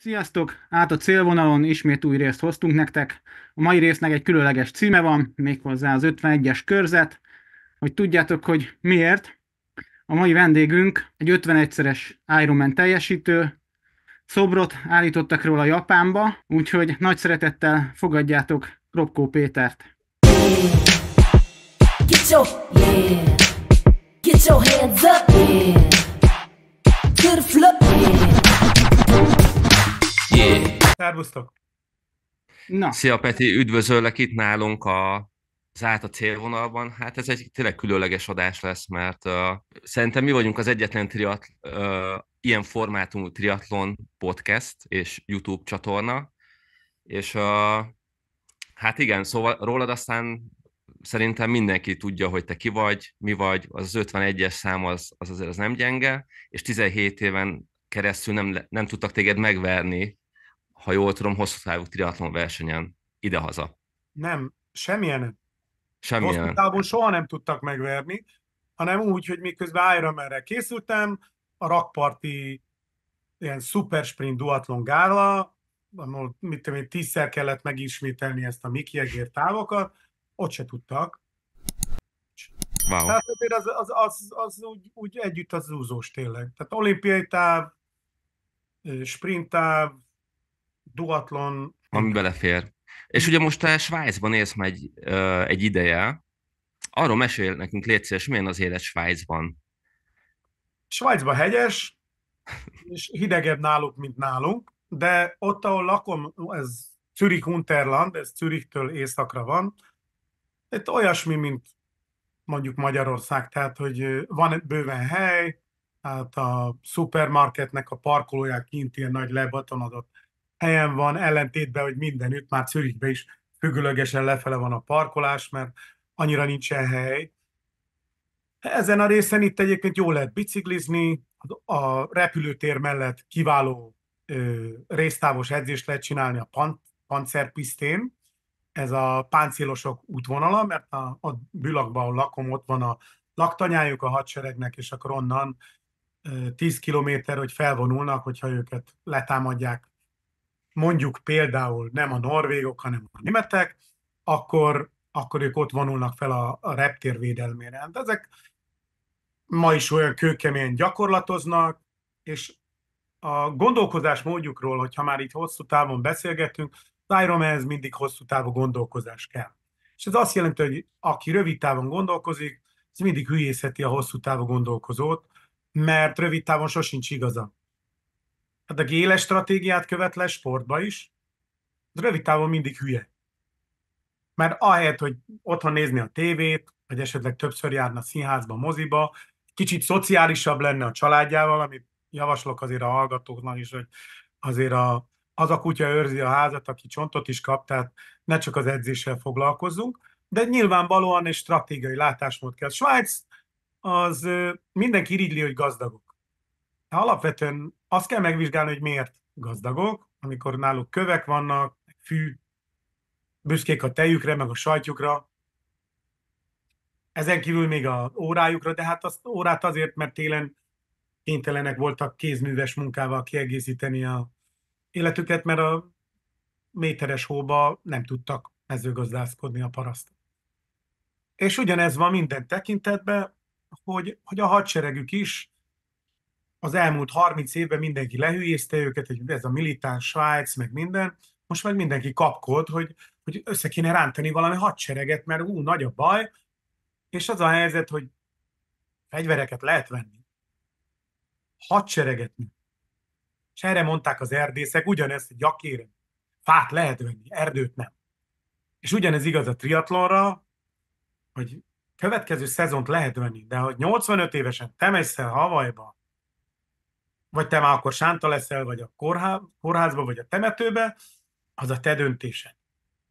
Sziasztok! Át a célvonalon ismét új részt hoztunk nektek. A mai résznek egy különleges címe van, méghozzá az 51-es körzet. Hogy tudjátok, hogy miért. A mai vendégünk egy 51-szeres Ironman teljesítő, szobrot állítottak róla Japánba, úgyhogy nagy szeretettel fogadjátok Robkó Pétert. Get your, yeah. Get your hands up, yeah. To the yeah. Szervusztok! Na. Szia Peti, üdvözöllek itt nálunk a Zárt a célvonalban. Hát ez egy tényleg különleges adás lesz, mert uh, szerintem mi vagyunk az egyetlen triat, uh, ilyen formátumú triatlon podcast és YouTube csatorna, és uh, hát igen, szóval rólad aztán szerintem mindenki tudja, hogy te ki vagy, mi vagy, az 51-es szám az, az azért az nem gyenge, és 17 éven keresztül nem, nem tudtak téged megverni ha jól tudom, hosszú távú triatlon versenyen idehaza. Nem, semmilyen. Semmilyen. Hosszú távon soha nem tudtak megverni, hanem úgy, hogy miközben Ironmanre készültem, a rakparti ilyen szuper sprint duatlon gála, ahol mit tudom én, tízszer kellett megismételni ezt a Miki Egér távokat, ott se tudtak. Wow. Tehát azért az, az, az, az úgy, úgy együtt az úzós tényleg. Tehát olimpiai táv, sprint táv, duatlon. Ami belefér. És ugye most te Svájcban élsz már egy, egy ideje. Arról mesél nekünk, légy szíves, milyen az élet Svájcban? Svájcban hegyes, és hidegebb náluk, mint nálunk, de ott, ahol lakom, ez Zürich Unterland, ez Zürichtől északra van, itt olyasmi, mint mondjuk Magyarország, tehát, hogy van bőven hely, hát a szupermarketnek a parkolóják kint ilyen nagy lebetonadott helyen van, ellentétben, hogy mindenütt, már Zürichben is függőlegesen lefele van a parkolás, mert annyira nincsen hely. Ezen a részen itt egyébként jól lehet biciklizni, a repülőtér mellett kiváló ö, résztávos edzést lehet csinálni a pan, pancerpisztén, ez a páncélosok útvonala, mert a, a Bülakban, ahol lakom, ott van a laktanyájuk a hadseregnek, és akkor onnan ö, 10 kilométer, hogy felvonulnak, hogyha őket letámadják mondjuk például nem a norvégok, hanem a németek, akkor, akkor ők ott vonulnak fel a, a reptér védelmére. De hát ezek ma is olyan kőkeményen gyakorlatoznak, és a gondolkozás módjukról, hogyha már itt hosszú távon beszélgetünk, az ez mindig hosszú távú gondolkozás kell. És ez azt jelenti, hogy aki rövid távon gondolkozik, ez mindig hülyészeti a hosszú távú gondolkozót, mert rövid távon sosincs igaza. Hát a géles stratégiát követle sportba is, az rövid távon mindig hülye. Mert ahelyett, hogy otthon nézni a tévét, vagy esetleg többször járna színházba, moziba, kicsit szociálisabb lenne a családjával, amit javaslok azért a hallgatóknak is, hogy azért a, az a kutya őrzi a házat, aki csontot is kap, tehát ne csak az edzéssel foglalkozzunk, de nyilvánvalóan egy stratégiai látásmód kell. Svájc az mindenki irigyli, hogy gazdagok. Alapvetően azt kell megvizsgálni, hogy miért gazdagok, amikor náluk kövek vannak, fű, büszkék a tejükre, meg a sajtjukra, ezen kívül még a órájukra, de hát azt órát azért, mert télen kénytelenek voltak kézműves munkával kiegészíteni a életüket, mert a méteres hóba nem tudtak mezőgazdászkodni a paraszt. És ugyanez van minden tekintetben, hogy, hogy a hadseregük is az elmúlt 30 évben mindenki lehülyézte őket, hogy ez a militáns Svájc, meg minden, most meg mindenki kapkod, hogy, hogy össze kéne rántani valami hadsereget, mert ú, nagy a baj, és az a helyzet, hogy fegyvereket lehet venni, hadsereget nem. És erre mondták az erdészek, ugyanezt gyakére, fát lehet venni, erdőt nem. És ugyanez igaz a triatlonra, hogy következő szezont lehet venni, de hogy 85 évesen te mész Havajba, vagy te már akkor sánta leszel, vagy a kórházba, vagy a temetőbe, az a te döntésed.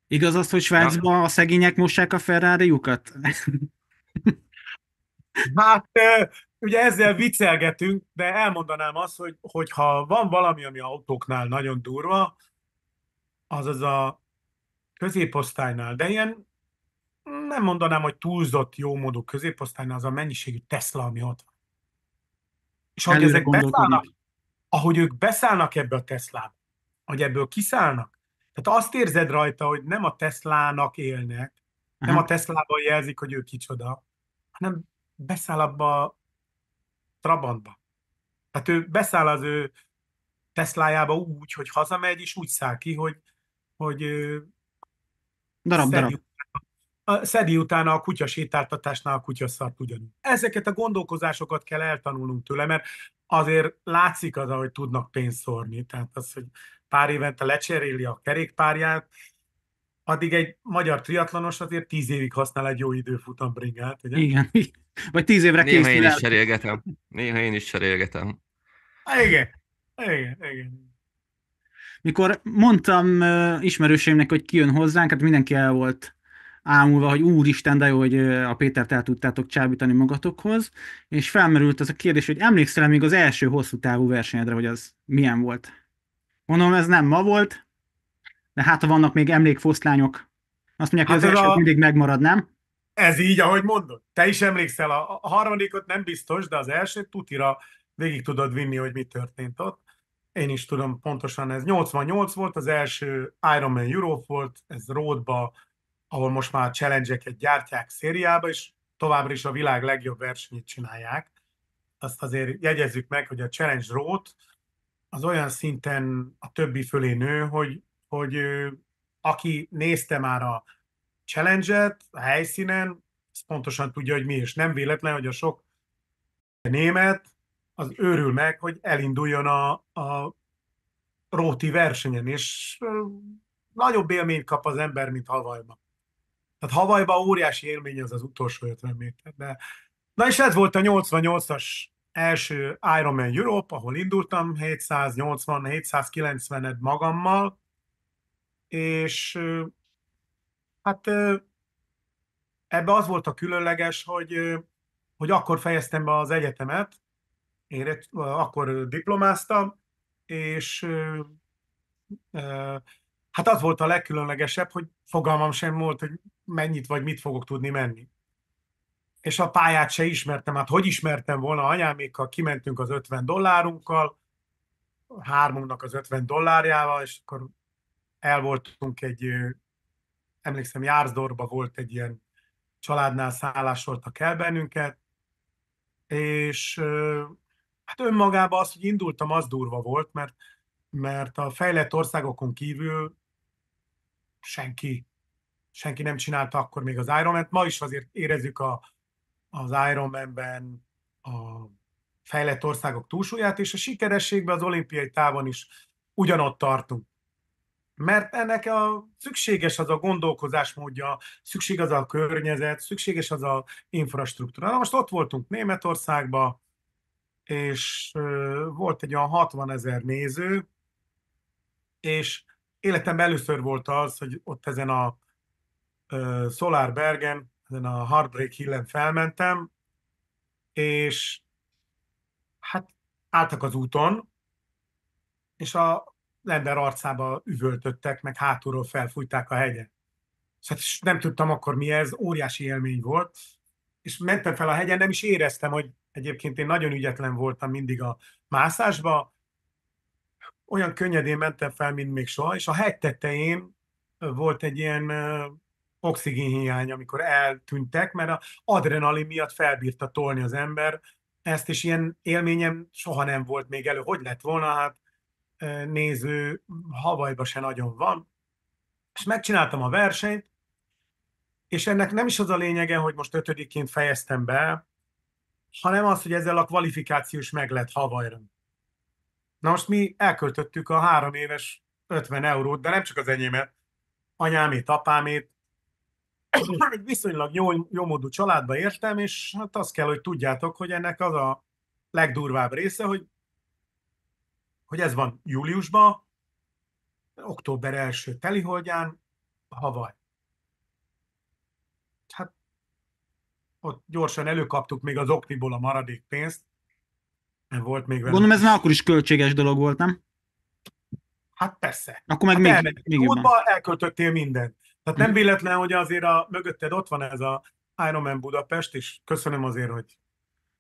Igaz az, hogy Svájcban a szegények mossák a ferrari Hát ugye ezzel viccelgetünk, de elmondanám azt, hogy hogyha van valami, ami autóknál nagyon durva, az az a középosztálynál, de ilyen nem mondanám, hogy túlzott jó módú középosztálynál az a mennyiségű Tesla, ami ott van. És ahogy ezek beszállnak, ahogy ők beszállnak ebbe a Teslába, hogy ebből kiszállnak, tehát azt érzed rajta, hogy nem a Teslának élnek, Aha. nem a Teslában jelzik, hogy ő kicsoda, hanem beszáll abba a Trabantba. Tehát ő beszáll az ő Teslájába úgy, hogy hazamegy, és úgy száll ki, hogy, hogy darab, darab a szedi utána a kutya sétáltatásnál a kutyaszart ugyanúgy. Ezeket a gondolkozásokat kell eltanulnunk tőle, mert azért látszik az, hogy tudnak pénzt szórni. Tehát az, hogy pár évente lecseréli a kerékpárját, addig egy magyar triatlanos azért tíz évig használ egy jó időfutam bringát, ugye? Igen. Vagy tíz évre Néha készül én is cserélgetem. Néha én is cserélgetem. igen. Igen, igen. Mikor mondtam ismerőseimnek, hogy kijön hozzánk, hát mindenki el volt ámulva, hogy úristen, de jó, hogy a Pétert el tudtátok csábítani magatokhoz, és felmerült az a kérdés, hogy emlékszel -e még az első hosszú távú versenyedre, hogy az milyen volt? Mondom, ez nem ma volt, de hát ha vannak még emlékfoszlányok, azt mondják, hát hogy az, az első a... mindig megmarad, nem? Ez így, ahogy mondod. Te is emlékszel, a harmadikot nem biztos, de az első tutira végig tudod vinni, hogy mi történt ott. Én is tudom pontosan, ez 88 volt, az első Ironman Europe volt, ez Ródba ahol most már a challenge gyártják szériába, és továbbra is a világ legjobb versenyét csinálják. Azt azért jegyezzük meg, hogy a Challenge Road az olyan szinten a többi fölé nő, hogy, hogy aki nézte már a challenge-et a helyszínen, az pontosan tudja, hogy mi, és nem véletlen, hogy a sok német az őrül meg, hogy elinduljon a, a Róti versenyen, és nagyobb élményt kap az ember, mint havajban. Tehát Havajban óriási élmény az az utolsó 50 méter. De... Na és ez volt a 88-as első Ironman Europe, ahol indultam 780 790 ed magammal, és hát ebbe az volt a különleges, hogy, hogy akkor fejeztem be az egyetemet, én akkor diplomáztam, és hát az volt a legkülönlegesebb, hogy fogalmam sem volt, hogy mennyit vagy mit fogok tudni menni. És a pályát se ismertem, hát hogy ismertem volna anyámékkal, kimentünk az 50 dollárunkkal, hármunknak az 50 dollárjával, és akkor el voltunk egy, emlékszem, Járzdorba volt egy ilyen családnál szállásoltak el bennünket, és hát önmagában az, hogy indultam, az durva volt, mert, mert a fejlett országokon kívül senki, senki nem csinálta akkor még az Iron Man-t. Ma is azért érezzük a, az Iron Man-ben a fejlett országok túlsúlyát, és a sikerességben az olimpiai távon is ugyanott tartunk. Mert ennek a szükséges az a gondolkozásmódja, szükség az a környezet, szükséges az a infrastruktúra. Na most ott voltunk Németországban, és volt egy olyan 60 ezer néző, és életemben először volt az, hogy ott ezen a Solar Bergen, ezen a Heartbreak hill felmentem, és hát álltak az úton, és a ember arcába üvöltöttek, meg hátulról felfújták a hegyet. És hát nem tudtam akkor mi ez, óriási élmény volt, és mentem fel a hegyen, nem is éreztem, hogy egyébként én nagyon ügyetlen voltam mindig a mászásba, olyan könnyedén mentem fel, mint még soha, és a hegy tetején volt egy ilyen oxigénhiány, amikor eltűntek, mert az adrenalin miatt felbírta tolni az ember ezt, és ilyen élményem soha nem volt még elő. Hogy lett volna? Hát néző havajba se nagyon van. És megcsináltam a versenyt, és ennek nem is az a lényege, hogy most ötödiként fejeztem be, hanem az, hogy ezzel a kvalifikációs meg lett havajra. Na most mi elköltöttük a három éves 50 eurót, de nem csak az enyémet, anyámét, apámét, egy viszonylag jó, jó módú családba értem, és hát azt kell, hogy tudjátok, hogy ennek az a legdurvább része, hogy, hogy ez van júliusban, október első teliholdján, Havaj. Hát ott gyorsan előkaptuk még az okniból a maradék pénzt, volt még Gondolom ez már akkor is költséges dolog volt, nem? Hát persze. Akkor meg hát még, még jobban. elköltöttél mindent. Tehát nem hm. véletlen, hogy azért a mögötted ott van ez a Man Budapest, és köszönöm azért, hogy,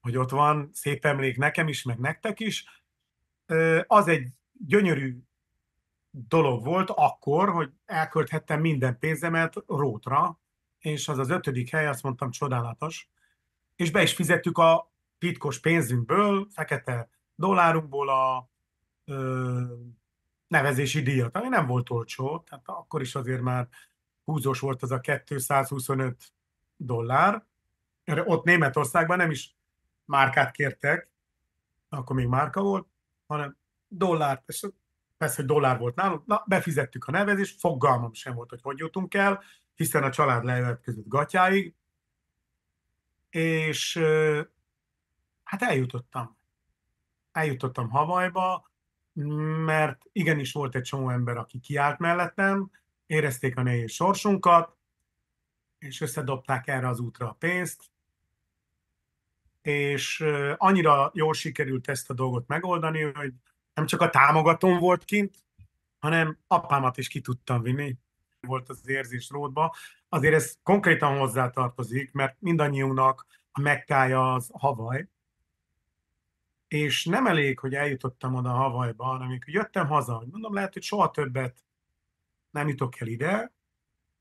hogy ott van, szép emlék nekem is, meg nektek is. Az egy gyönyörű dolog volt akkor, hogy elkölthettem minden pénzemet rótra, és az az ötödik hely, azt mondtam, csodálatos. És be is fizettük a titkos pénzünkből, fekete dollárunkból a ö, nevezési díjat, ami nem volt olcsó, tehát akkor is azért már húzós volt az a 225 dollár. Ott Németországban nem is márkát kértek, akkor még márka volt, hanem dollárt, és persze, hogy dollár volt nálunk, na, befizettük a nevezést, fogalmam sem volt, hogy hogy jutunk el, hiszen a család lejövet között gatyáig, és hát eljutottam. Eljutottam Havajba, mert igenis volt egy csomó ember, aki kiállt mellettem, érezték a nehéz sorsunkat, és összedobták erre az útra a pénzt, és annyira jól sikerült ezt a dolgot megoldani, hogy nem csak a támogatón volt kint, hanem apámat is ki tudtam vinni. Volt az érzés ródba. Azért ez konkrétan hozzátartozik, mert mindannyiunknak a megkája az Havaj, és nem elég, hogy eljutottam oda Havajba, hanem amikor jöttem haza, hogy mondom, lehet, hogy soha többet nem jutok el ide,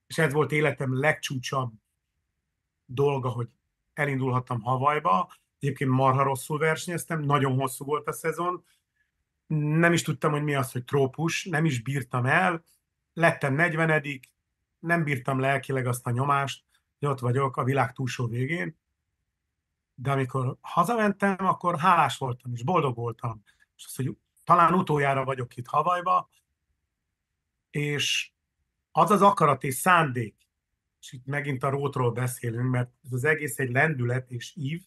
és ez volt életem legcsúcsabb dolga, hogy elindulhattam Havajba. Egyébként marha rosszul versenyeztem, nagyon hosszú volt a szezon, nem is tudtam, hogy mi az, hogy trópus, nem is bírtam el, lettem 40 nem bírtam lelkileg azt a nyomást, hogy ott vagyok a világ túlsó végén, de amikor hazamentem, akkor hálás voltam, és boldog voltam. És azt hogy talán utoljára vagyok itt Havajba, és az az akarat és szándék, és itt megint a rótról beszélünk, mert ez az egész egy lendület és ív,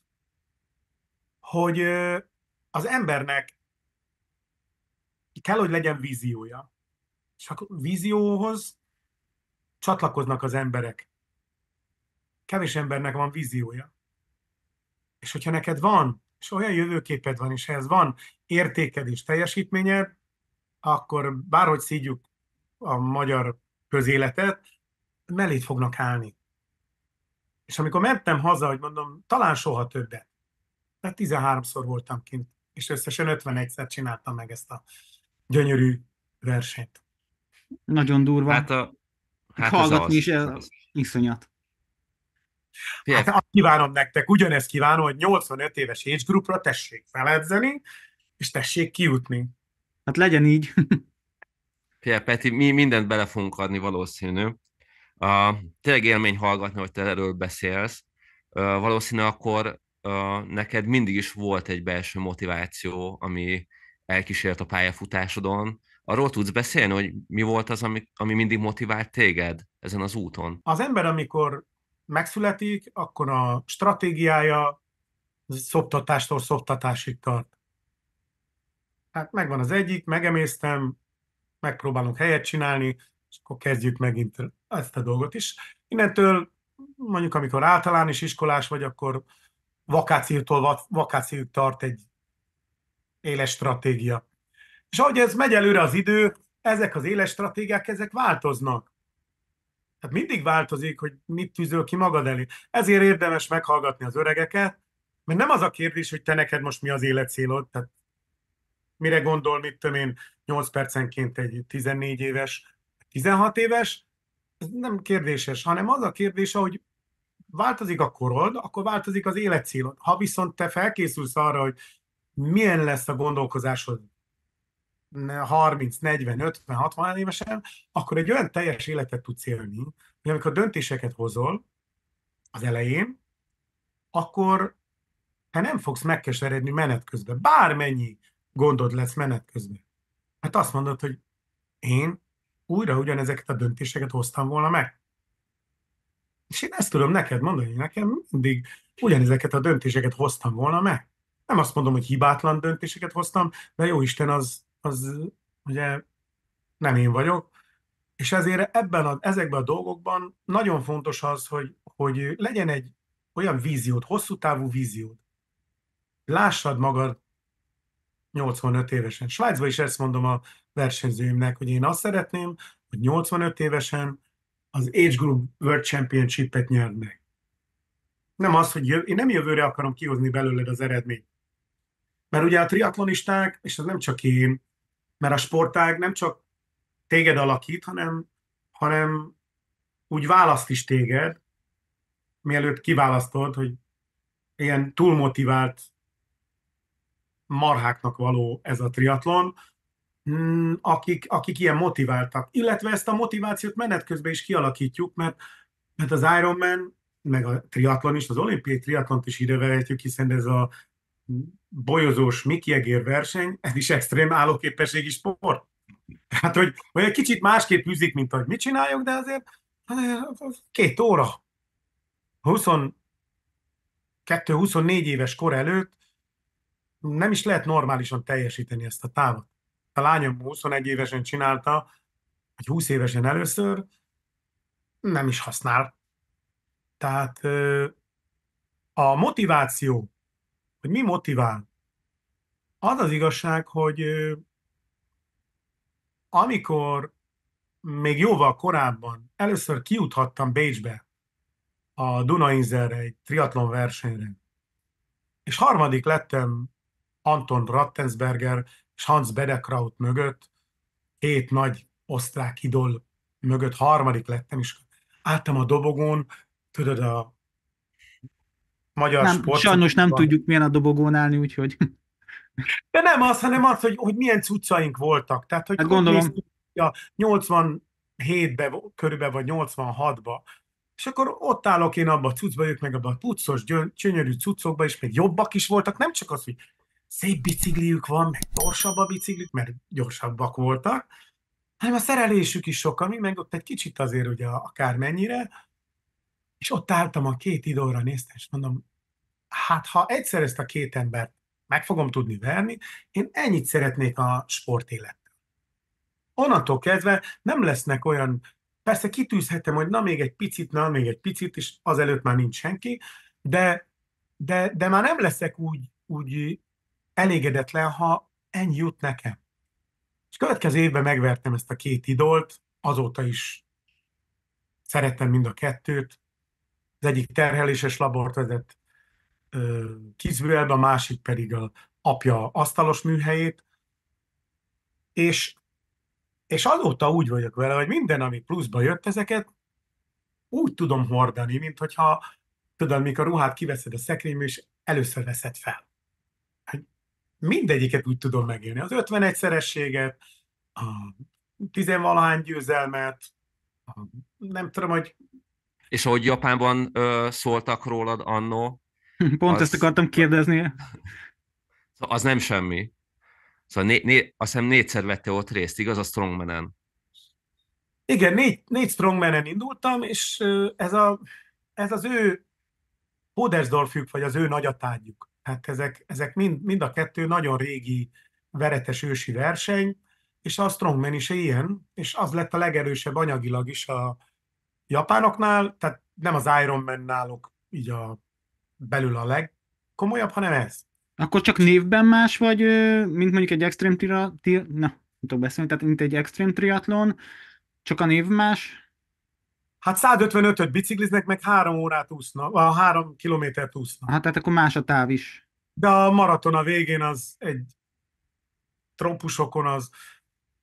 hogy az embernek kell, hogy legyen víziója. És a vízióhoz csatlakoznak az emberek. Kevés embernek van víziója. És hogyha neked van, és olyan jövőképed van, és ehhez van értéked és teljesítményed, akkor bárhogy szígyük a magyar közéletet, mellét fognak állni. És amikor mentem haza, hogy mondom, talán soha többet, mert 13-szor voltam kint, és összesen 51-szer csináltam meg ezt a gyönyörű versenyt. Nagyon durva. Hát a, hát hallgatni az is az, az. iszonyat. Hát azt kívánom nektek, ugyanezt kívánom, hogy 85 éves age groupra tessék feledzeni, és tessék kijutni. Hát legyen így. Fia, Peti, mi mindent bele fogunk adni valószínű. Uh, tényleg élmény hallgatni, hogy te erről beszélsz. Uh, valószínű akkor uh, neked mindig is volt egy belső motiváció, ami elkísért a pályafutásodon. Arról tudsz beszélni, hogy mi volt az, ami, ami mindig motivált téged ezen az úton? Az ember, amikor megszületik, akkor a stratégiája szoptatástól szoptatásig tart. Hát megvan az egyik, megemésztem, megpróbálunk helyet csinálni, és akkor kezdjük megint ezt a dolgot is. Innentől mondjuk, amikor általános iskolás vagy, akkor vakációtól vakációt tart egy éles stratégia. És ahogy ez megy előre az idő, ezek az éles stratégiák, ezek változnak. Tehát mindig változik, hogy mit tűzöl ki magad elé. Ezért érdemes meghallgatni az öregeket, mert nem az a kérdés, hogy te neked most mi az életcélod, tehát mire gondol, mit tudom én, 8 percenként egy 14 éves, 16 éves, ez nem kérdéses, hanem az a kérdés, hogy változik a korod, akkor változik az életcélod. Ha viszont te felkészülsz arra, hogy milyen lesz a gondolkozásod 30, 40, 50, 60 évesen, akkor egy olyan teljes életet tudsz élni, hogy amikor döntéseket hozol az elején, akkor te nem fogsz megkeseredni menet közben. Bármennyi gondod lesz menet közben. Hát azt mondod, hogy én újra ugyanezeket a döntéseket hoztam volna meg. És én ezt tudom neked mondani, nekem mindig ugyanezeket a döntéseket hoztam volna meg. Nem azt mondom, hogy hibátlan döntéseket hoztam, de jó Isten, az az ugye nem én vagyok, és ezért ebben a, ezekben a dolgokban nagyon fontos az, hogy, hogy legyen egy olyan víziód, hosszú távú víziód. Lássad magad 85 évesen. Svájcban is ezt mondom a versenyzőimnek, hogy én azt szeretném, hogy 85 évesen az Age Group World Championship-et nyerd meg. Nem az, hogy jöv, én nem jövőre akarom kihozni belőled az eredményt. Mert ugye a triatlonisták, és ez nem csak én, mert a sportág nem csak téged alakít, hanem, hanem úgy választ is téged, mielőtt kiválasztod, hogy ilyen túlmotivált marháknak való ez a triatlon, mm, akik, akik ilyen motiváltak. Illetve ezt a motivációt menet közben is kialakítjuk, mert, mert az Ironman, meg a triatlon is, az olimpiai triatlont is ide hiszen ez a bolyozós mikiegér verseny, ez is extrém állóképességi sport. Tehát, hogy, hogy egy kicsit másképp üzik, mint hogy mit csináljuk, de azért hát, két óra. 22-24 éves kor előtt nem is lehet normálisan teljesíteni ezt a távot. A lányom 21 évesen csinálta, vagy 20 évesen először, nem is használ. Tehát a motiváció hogy mi motivál. Az az igazság, hogy amikor még jóval korábban először kijuthattam Bécsbe a Dunainzerre egy triatlon versenyre, és harmadik lettem Anton Rattensberger és Hans Bedekraut mögött, két nagy osztrák idol mögött harmadik lettem, és álltam a dobogón, tudod, a magyar nem, sport. Sajnos nem van. Szóval- tudjuk milyen a dobogón állni, úgyhogy... De nem az, hanem az, hogy, hogy milyen cuccaink voltak. Tehát, hogy hát gondolom. a 87-be körülbelül, vagy 86-ba, és akkor ott állok én abba a cuccba, ők meg abba a puccos, csönyörű cuccokba, és még jobbak is voltak, nem csak az, hogy szép bicikliük van, meg gyorsabb a biciklik, mert gyorsabbak voltak, hanem a szerelésük is sokkal, mi meg ott egy kicsit azért ugye akármennyire, és ott álltam a két időra, néztem, és mondom, hát ha egyszer ezt a két embert meg fogom tudni verni, én ennyit szeretnék a sportélettől. Onnantól kezdve nem lesznek olyan, persze kitűzhetem, hogy na még egy picit, na még egy picit, és azelőtt már nincs senki, de, de, de már nem leszek úgy, úgy elégedetlen, ha ennyi jut nekem. És következő évben megvertem ezt a két idolt, azóta is szerettem mind a kettőt. Az egyik terheléses labort vezet, Kizbőeld, a másik pedig a apja asztalos műhelyét, és, és azóta úgy vagyok vele, hogy minden, ami pluszba jött, ezeket úgy tudom hordani, mint hogyha tudod, mikor a ruhát kiveszed a szekrényből, és először veszed fel. Hát mindegyiket úgy tudom megélni. Az 51 szerességet, a tizenvalahány győzelmet, a nem tudom, hogy... És ahogy Japánban ö, szóltak rólad annó, Pont az, ezt akartam kérdezni. Szóval az nem semmi. Szóval né, né, azt hiszem négyszer vette ott részt, igaz a Strongman-en? Igen, négy, négy Strongmanen indultam, és ez, a, ez az ő Hodersdorfjuk, vagy az ő nagyatádjuk. Hát ezek, ezek mind, mind a kettő nagyon régi veretes ősi verseny, és a Strongman is ilyen, és az lett a legerősebb anyagilag is a japánoknál, tehát nem az Ironman náluk így a belül a legkomolyabb, hanem ez. Akkor csak névben más vagy, mint mondjuk egy extrém triatlon, na, nem tudok beszélni, tehát mint egy extrém triatlon, csak a név más? Hát 155-öt bicikliznek, meg 3 órát úsznak, a 3 kilométert úsznak. Hát tehát akkor más a táv is. De a maraton a végén az egy trompusokon az,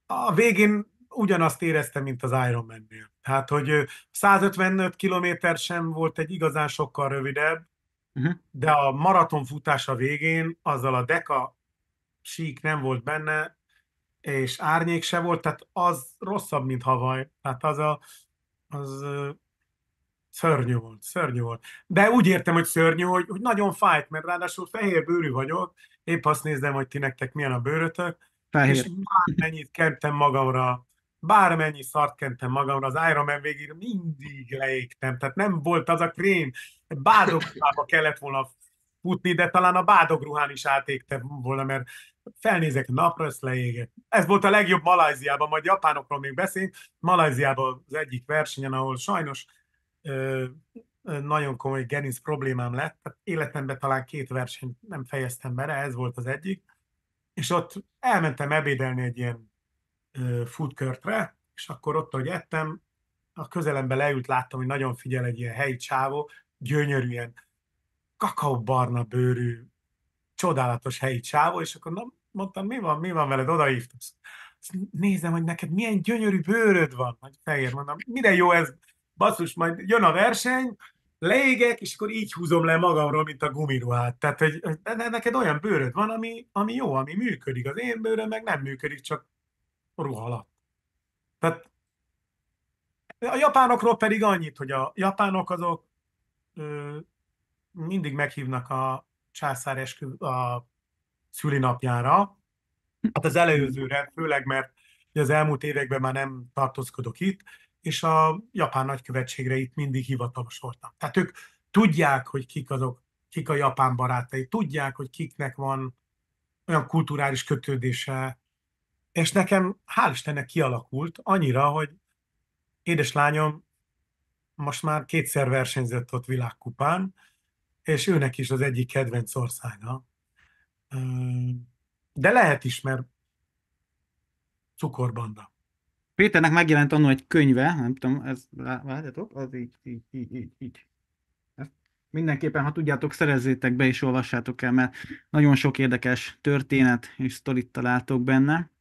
a végén ugyanazt éreztem, mint az Ironman-nél. Tehát, hogy 155 kilométer sem volt egy igazán sokkal rövidebb, Uh-huh. De a maraton futása végén azzal a deka sík nem volt benne, és árnyék se volt, tehát az rosszabb, mint havaj. Tehát az a, az szörnyű volt, szörnyű volt. De úgy értem, hogy szörnyű, hogy, hogy nagyon fájt, mert ráadásul fehér bőrű vagyok, épp azt nézem, hogy ti nektek milyen a bőrötök, fehér. és már mennyit kertem magamra bármennyi szart kentem magamra, az Iron Man végig mindig leégtem, tehát nem volt az a krém, bádogruhába kellett volna futni, de talán a bádogruhán is átégtem volna, mert felnézek napra, ezt leégett. Ez volt a legjobb Malajziában, majd japánokról még beszélünk, Malajziában az egyik versenyen, ahol sajnos ö, nagyon komoly gerinc problémám lett, tehát életemben talán két versenyt nem fejeztem be, ez volt az egyik, és ott elmentem ebédelni egy ilyen foodkörtre, és akkor ott, ahogy ettem, a közelembe leült, láttam, hogy nagyon figyel egy ilyen helyi csávó, gyönyörűen kakaóbarna bőrű, csodálatos helyi csávó, és akkor na, mondtam, mi van, mi van veled, odahívtam. Nézem, hogy neked milyen gyönyörű bőröd van. vagy fehér, mondom, mire jó ez, basszus, majd jön a verseny, leégek, és akkor így húzom le magamról, mint a gumiruhát. Tehát, hogy neked olyan bőröd van, ami, ami jó, ami működik. Az én bőröm meg nem működik, csak ruha alatt. Tehát a japánokról pedig annyit, hogy a japánok azok ö, mindig meghívnak a császár eskü, a szülinapjára, hát az előzőre, főleg mert az elmúlt években már nem tartózkodok itt, és a japán nagykövetségre itt mindig hivatalos voltam. Tehát ők tudják, hogy kik azok, kik a japán barátai, tudják, hogy kiknek van olyan kulturális kötődése és nekem, hál' Istennek kialakult annyira, hogy édeslányom most már kétszer versenyzett ott világkupán, és őnek is az egyik kedvenc országa. De lehet is, mert cukorbanda. Péternek megjelent annól egy könyve, nem tudom, ez látjátok, az így, így, így, így, így. mindenképpen, ha tudjátok, szerezzétek be és olvassátok el, mert nagyon sok érdekes történet és sztorit találtok benne.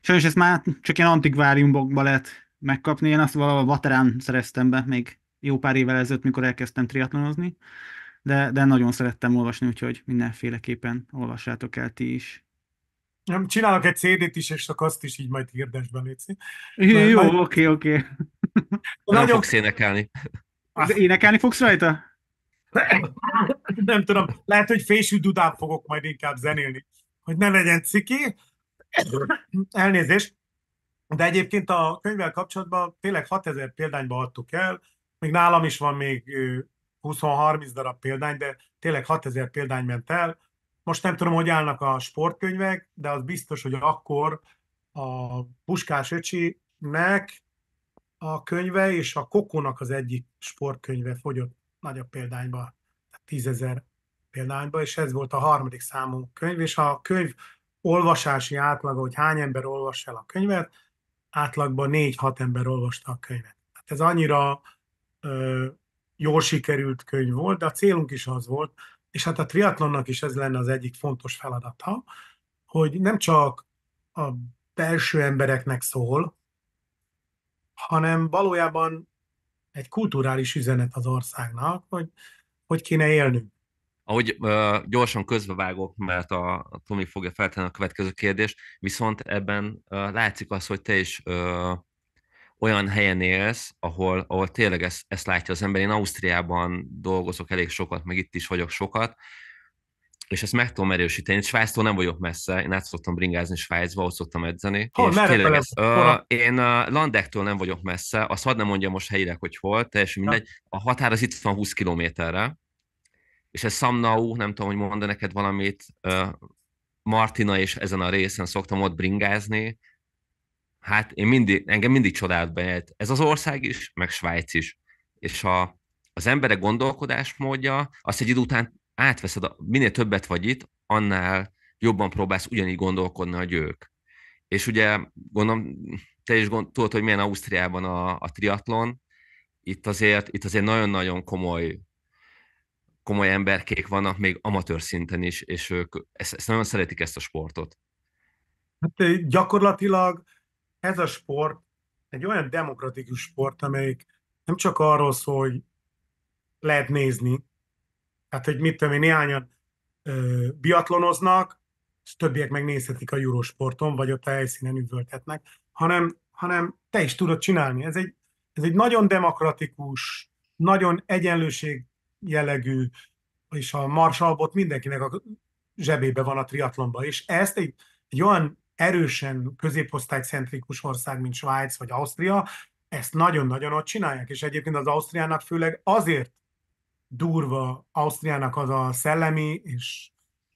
Sajnos ezt már csak ilyen antikváriumokban lehet megkapni. Én azt valahol Vaterán szereztem be még jó pár évvel ezelőtt, mikor elkezdtem triatlonozni, de, de nagyon szerettem olvasni, úgyhogy mindenféleképpen olvassátok el ti is. Nem, csinálok egy CD-t is, és csak azt is így majd hirdesd be, Léci. Jó, oké, oké. Okay, okay. Nagyon fogsz énekelni. De ah. énekelni fogsz rajta? Nem tudom, lehet, hogy fésű dudát fogok majd inkább zenélni, hogy ne legyen ciki, Elnézést. De egyébként a könyvvel kapcsolatban tényleg 6000 példányba adtuk el, még nálam is van még 20-30 darab példány, de tényleg 6000 példány ment el. Most nem tudom, hogy állnak a sportkönyvek, de az biztos, hogy akkor a Puskás öcsinek a könyve és a Kokónak az egyik sportkönyve fogyott nagyobb példányba, 10 ezer példányba, és ez volt a harmadik számú könyv, és a könyv olvasási átlaga, hogy hány ember olvas el a könyvet, átlagban négy-hat ember olvasta a könyvet. Hát ez annyira ö, jól sikerült könyv volt, de a célunk is az volt, és hát a triatlonnak is ez lenne az egyik fontos feladata, hogy nem csak a belső embereknek szól, hanem valójában egy kulturális üzenet az országnak, hogy hogy kéne élnünk ahogy uh, gyorsan közbevágok, mert a, a Tomi fogja feltenni a következő kérdést, viszont ebben uh, látszik az, hogy te is uh, olyan helyen élsz, ahol, ahol tényleg ezt, ezt látja az ember. Én Ausztriában dolgozok elég sokat, meg itt is vagyok sokat, és ezt meg tudom erősíteni. Én Svájctól nem vagyok messze, én át szoktam bringázni Svájcba, ott szoktam edzeni. Hol, és tényleg ezt, uh, én uh, Landektől nem vagyok messze, azt hadd nem mondjam most helyileg, hogy hol, teljesen mindegy. A határ az itt van 20 kilométerre, és ez Samnau, nem tudom, hogy mond neked valamit, Martina és ezen a részen szoktam ott bringázni, hát én mindig, engem mindig csodált bejelt ez az ország is, meg Svájc is. És a, az emberek gondolkodásmódja, azt egy idő után átveszed, a, minél többet vagy itt, annál jobban próbálsz ugyanígy gondolkodni, hogy ők. És ugye gondolom, te is gond, tudod, hogy milyen Ausztriában a, a triatlon, itt azért, itt azért nagyon-nagyon komoly komoly emberkék vannak még amatőr szinten is, és ők ezt, ezt nagyon szeretik ezt a sportot. Hát gyakorlatilag ez a sport egy olyan demokratikus sport, amelyik nem csak arról szól, hogy lehet nézni, tehát hogy mit tudom én, néhányan ö, biatlonoznak, és többiek megnézhetik a Eurosporton, vagy ott a helyszínen üvöltetnek, hanem, hanem te is tudod csinálni. Ez egy, ez egy nagyon demokratikus, nagyon egyenlőség jellegű, és a marsalbot mindenkinek a zsebébe van a triatlonban, és ezt egy, egy olyan erősen középosztálycentrikus ország, mint Svájc vagy Ausztria, ezt nagyon-nagyon ott csinálják, és egyébként az Ausztriának főleg azért durva Ausztriának az a szellemi és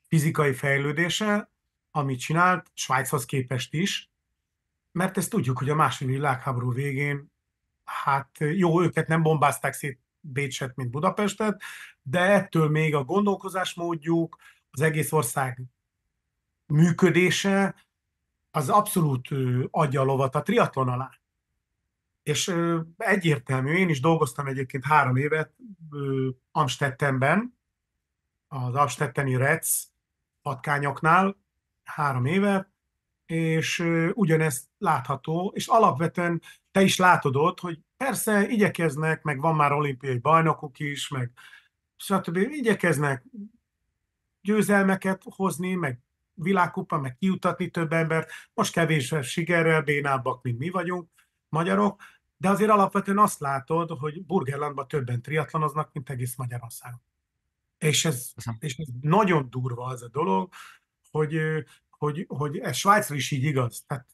fizikai fejlődése, amit csinált, Svájchoz képest is, mert ezt tudjuk, hogy a második világháború végén, hát jó, őket nem bombázták szét Bécset, mint Budapestet, de ettől még a gondolkozásmódjuk, az egész ország működése, az abszolút adja a lovat a triatlon alá. És egyértelmű, én is dolgoztam egyébként három évet Amstettenben, az Amstetteni Rec patkányoknál, három éve, és ugyanezt látható, és alapvetően te is látod ott, hogy Persze, igyekeznek, meg van már olimpiai bajnokuk is, meg stb. Igyekeznek győzelmeket hozni, meg világkupa, meg kiutatni több embert. Most kevés sikerrel, bénábbak, mint mi vagyunk, magyarok, de azért alapvetően azt látod, hogy Burgerlandban többen triatlanoznak, mint egész Magyarországon. És ez, és ez nagyon durva az a dolog, hogy, hogy, hogy ez Svájcra is így igaz. Tehát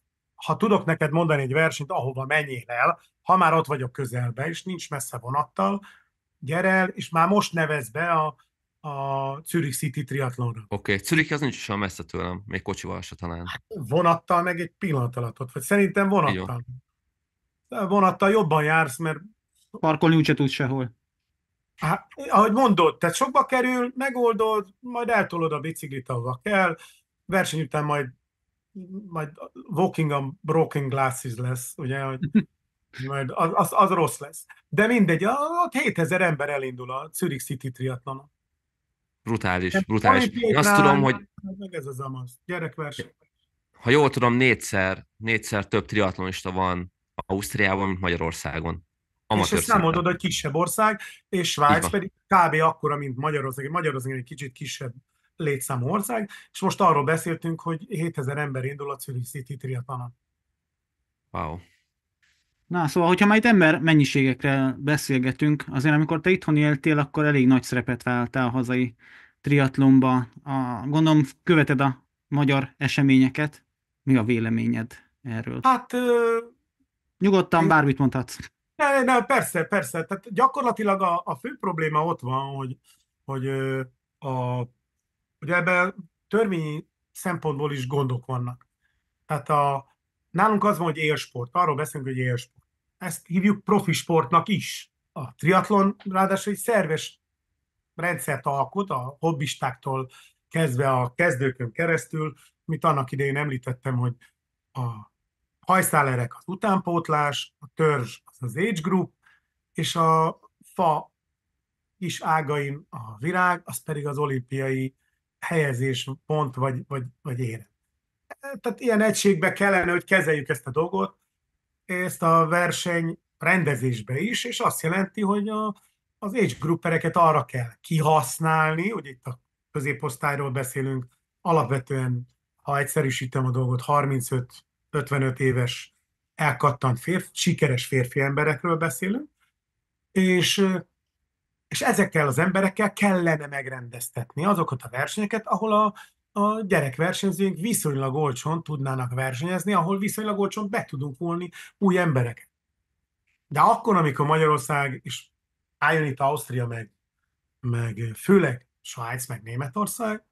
ha tudok neked mondani egy versenyt, ahova menjél el, ha már ott vagyok közelben és nincs messze vonattal, gyere el, és már most nevez be a, a Zürich City triatlonra. Oké, okay. Zürich az nincs is olyan messze tőlem, még kocsival se talán. Hát vonattal meg egy pillanat alatt ott vagy. Szerintem vonattal. Jó. Vonattal jobban jársz, mert... Parkolni úgyse tudsz sehol. Hát, ahogy mondod, tehát sokba kerül, megoldod, majd eltolod a biciklit, ahova kell, verseny után majd majd walking on broken glasses lesz, ugye, hogy majd az, az, az rossz lesz. De mindegy, ott 7000 ember elindul a Zurich City triatlonon. Brutális, Tehát brutális. Én azt tudom, hogy... Meg ez az amaz. Gyerekverseny. Ha jól tudom, négyszer, négyszer több triatlonista van Ausztriában, mint Magyarországon. Amatőr és ezt nem mondod, hogy kisebb ország, és Svájc pedig kb. akkora, mint Magyarország. Magyarország egy kicsit kisebb létszámú ország, és most arról beszéltünk, hogy 7000 ember indul a Zurich City triatlanon. Wow. Na, szóval, hogyha már itt ember mennyiségekre beszélgetünk, azért amikor te itthon éltél, akkor elég nagy szerepet váltál a hazai triatlonba. A, gondolom, követed a magyar eseményeket. Mi a véleményed erről? Hát... Ö... Nyugodtan bármit mondhatsz. Ne, ne, persze, persze. Tehát gyakorlatilag a, a fő probléma ott van, hogy, hogy a hogy ebben törvényi szempontból is gondok vannak. Tehát a, nálunk az van, hogy élsport, arról beszélünk, hogy élsport. Ezt hívjuk profi sportnak is. A triatlon ráadásul egy szerves rendszert alkot, a hobbistáktól kezdve a kezdőkön keresztül, amit annak idején említettem, hogy a hajszálerek az utánpótlás, a törzs az az age group, és a fa is ágain a virág, az pedig az olimpiai helyezés, pont vagy, vagy, vagy ére. Tehát ilyen egységbe kellene, hogy kezeljük ezt a dolgot, ezt a verseny rendezésbe is, és azt jelenti, hogy a, az age groupereket arra kell kihasználni, hogy itt a középosztályról beszélünk, alapvetően, ha egyszerűsítem a dolgot, 35-55 éves elkattant férfi, sikeres férfi emberekről beszélünk, és és ezekkel az emberekkel kellene megrendeztetni azokat a versenyeket, ahol a, a gyerekversenyzőink viszonylag olcsón tudnának versenyezni, ahol viszonylag olcsón be tudunk volni új embereket. De akkor, amikor Magyarország, és álljon itt Ausztria, meg, meg főleg Svájc, meg Németország,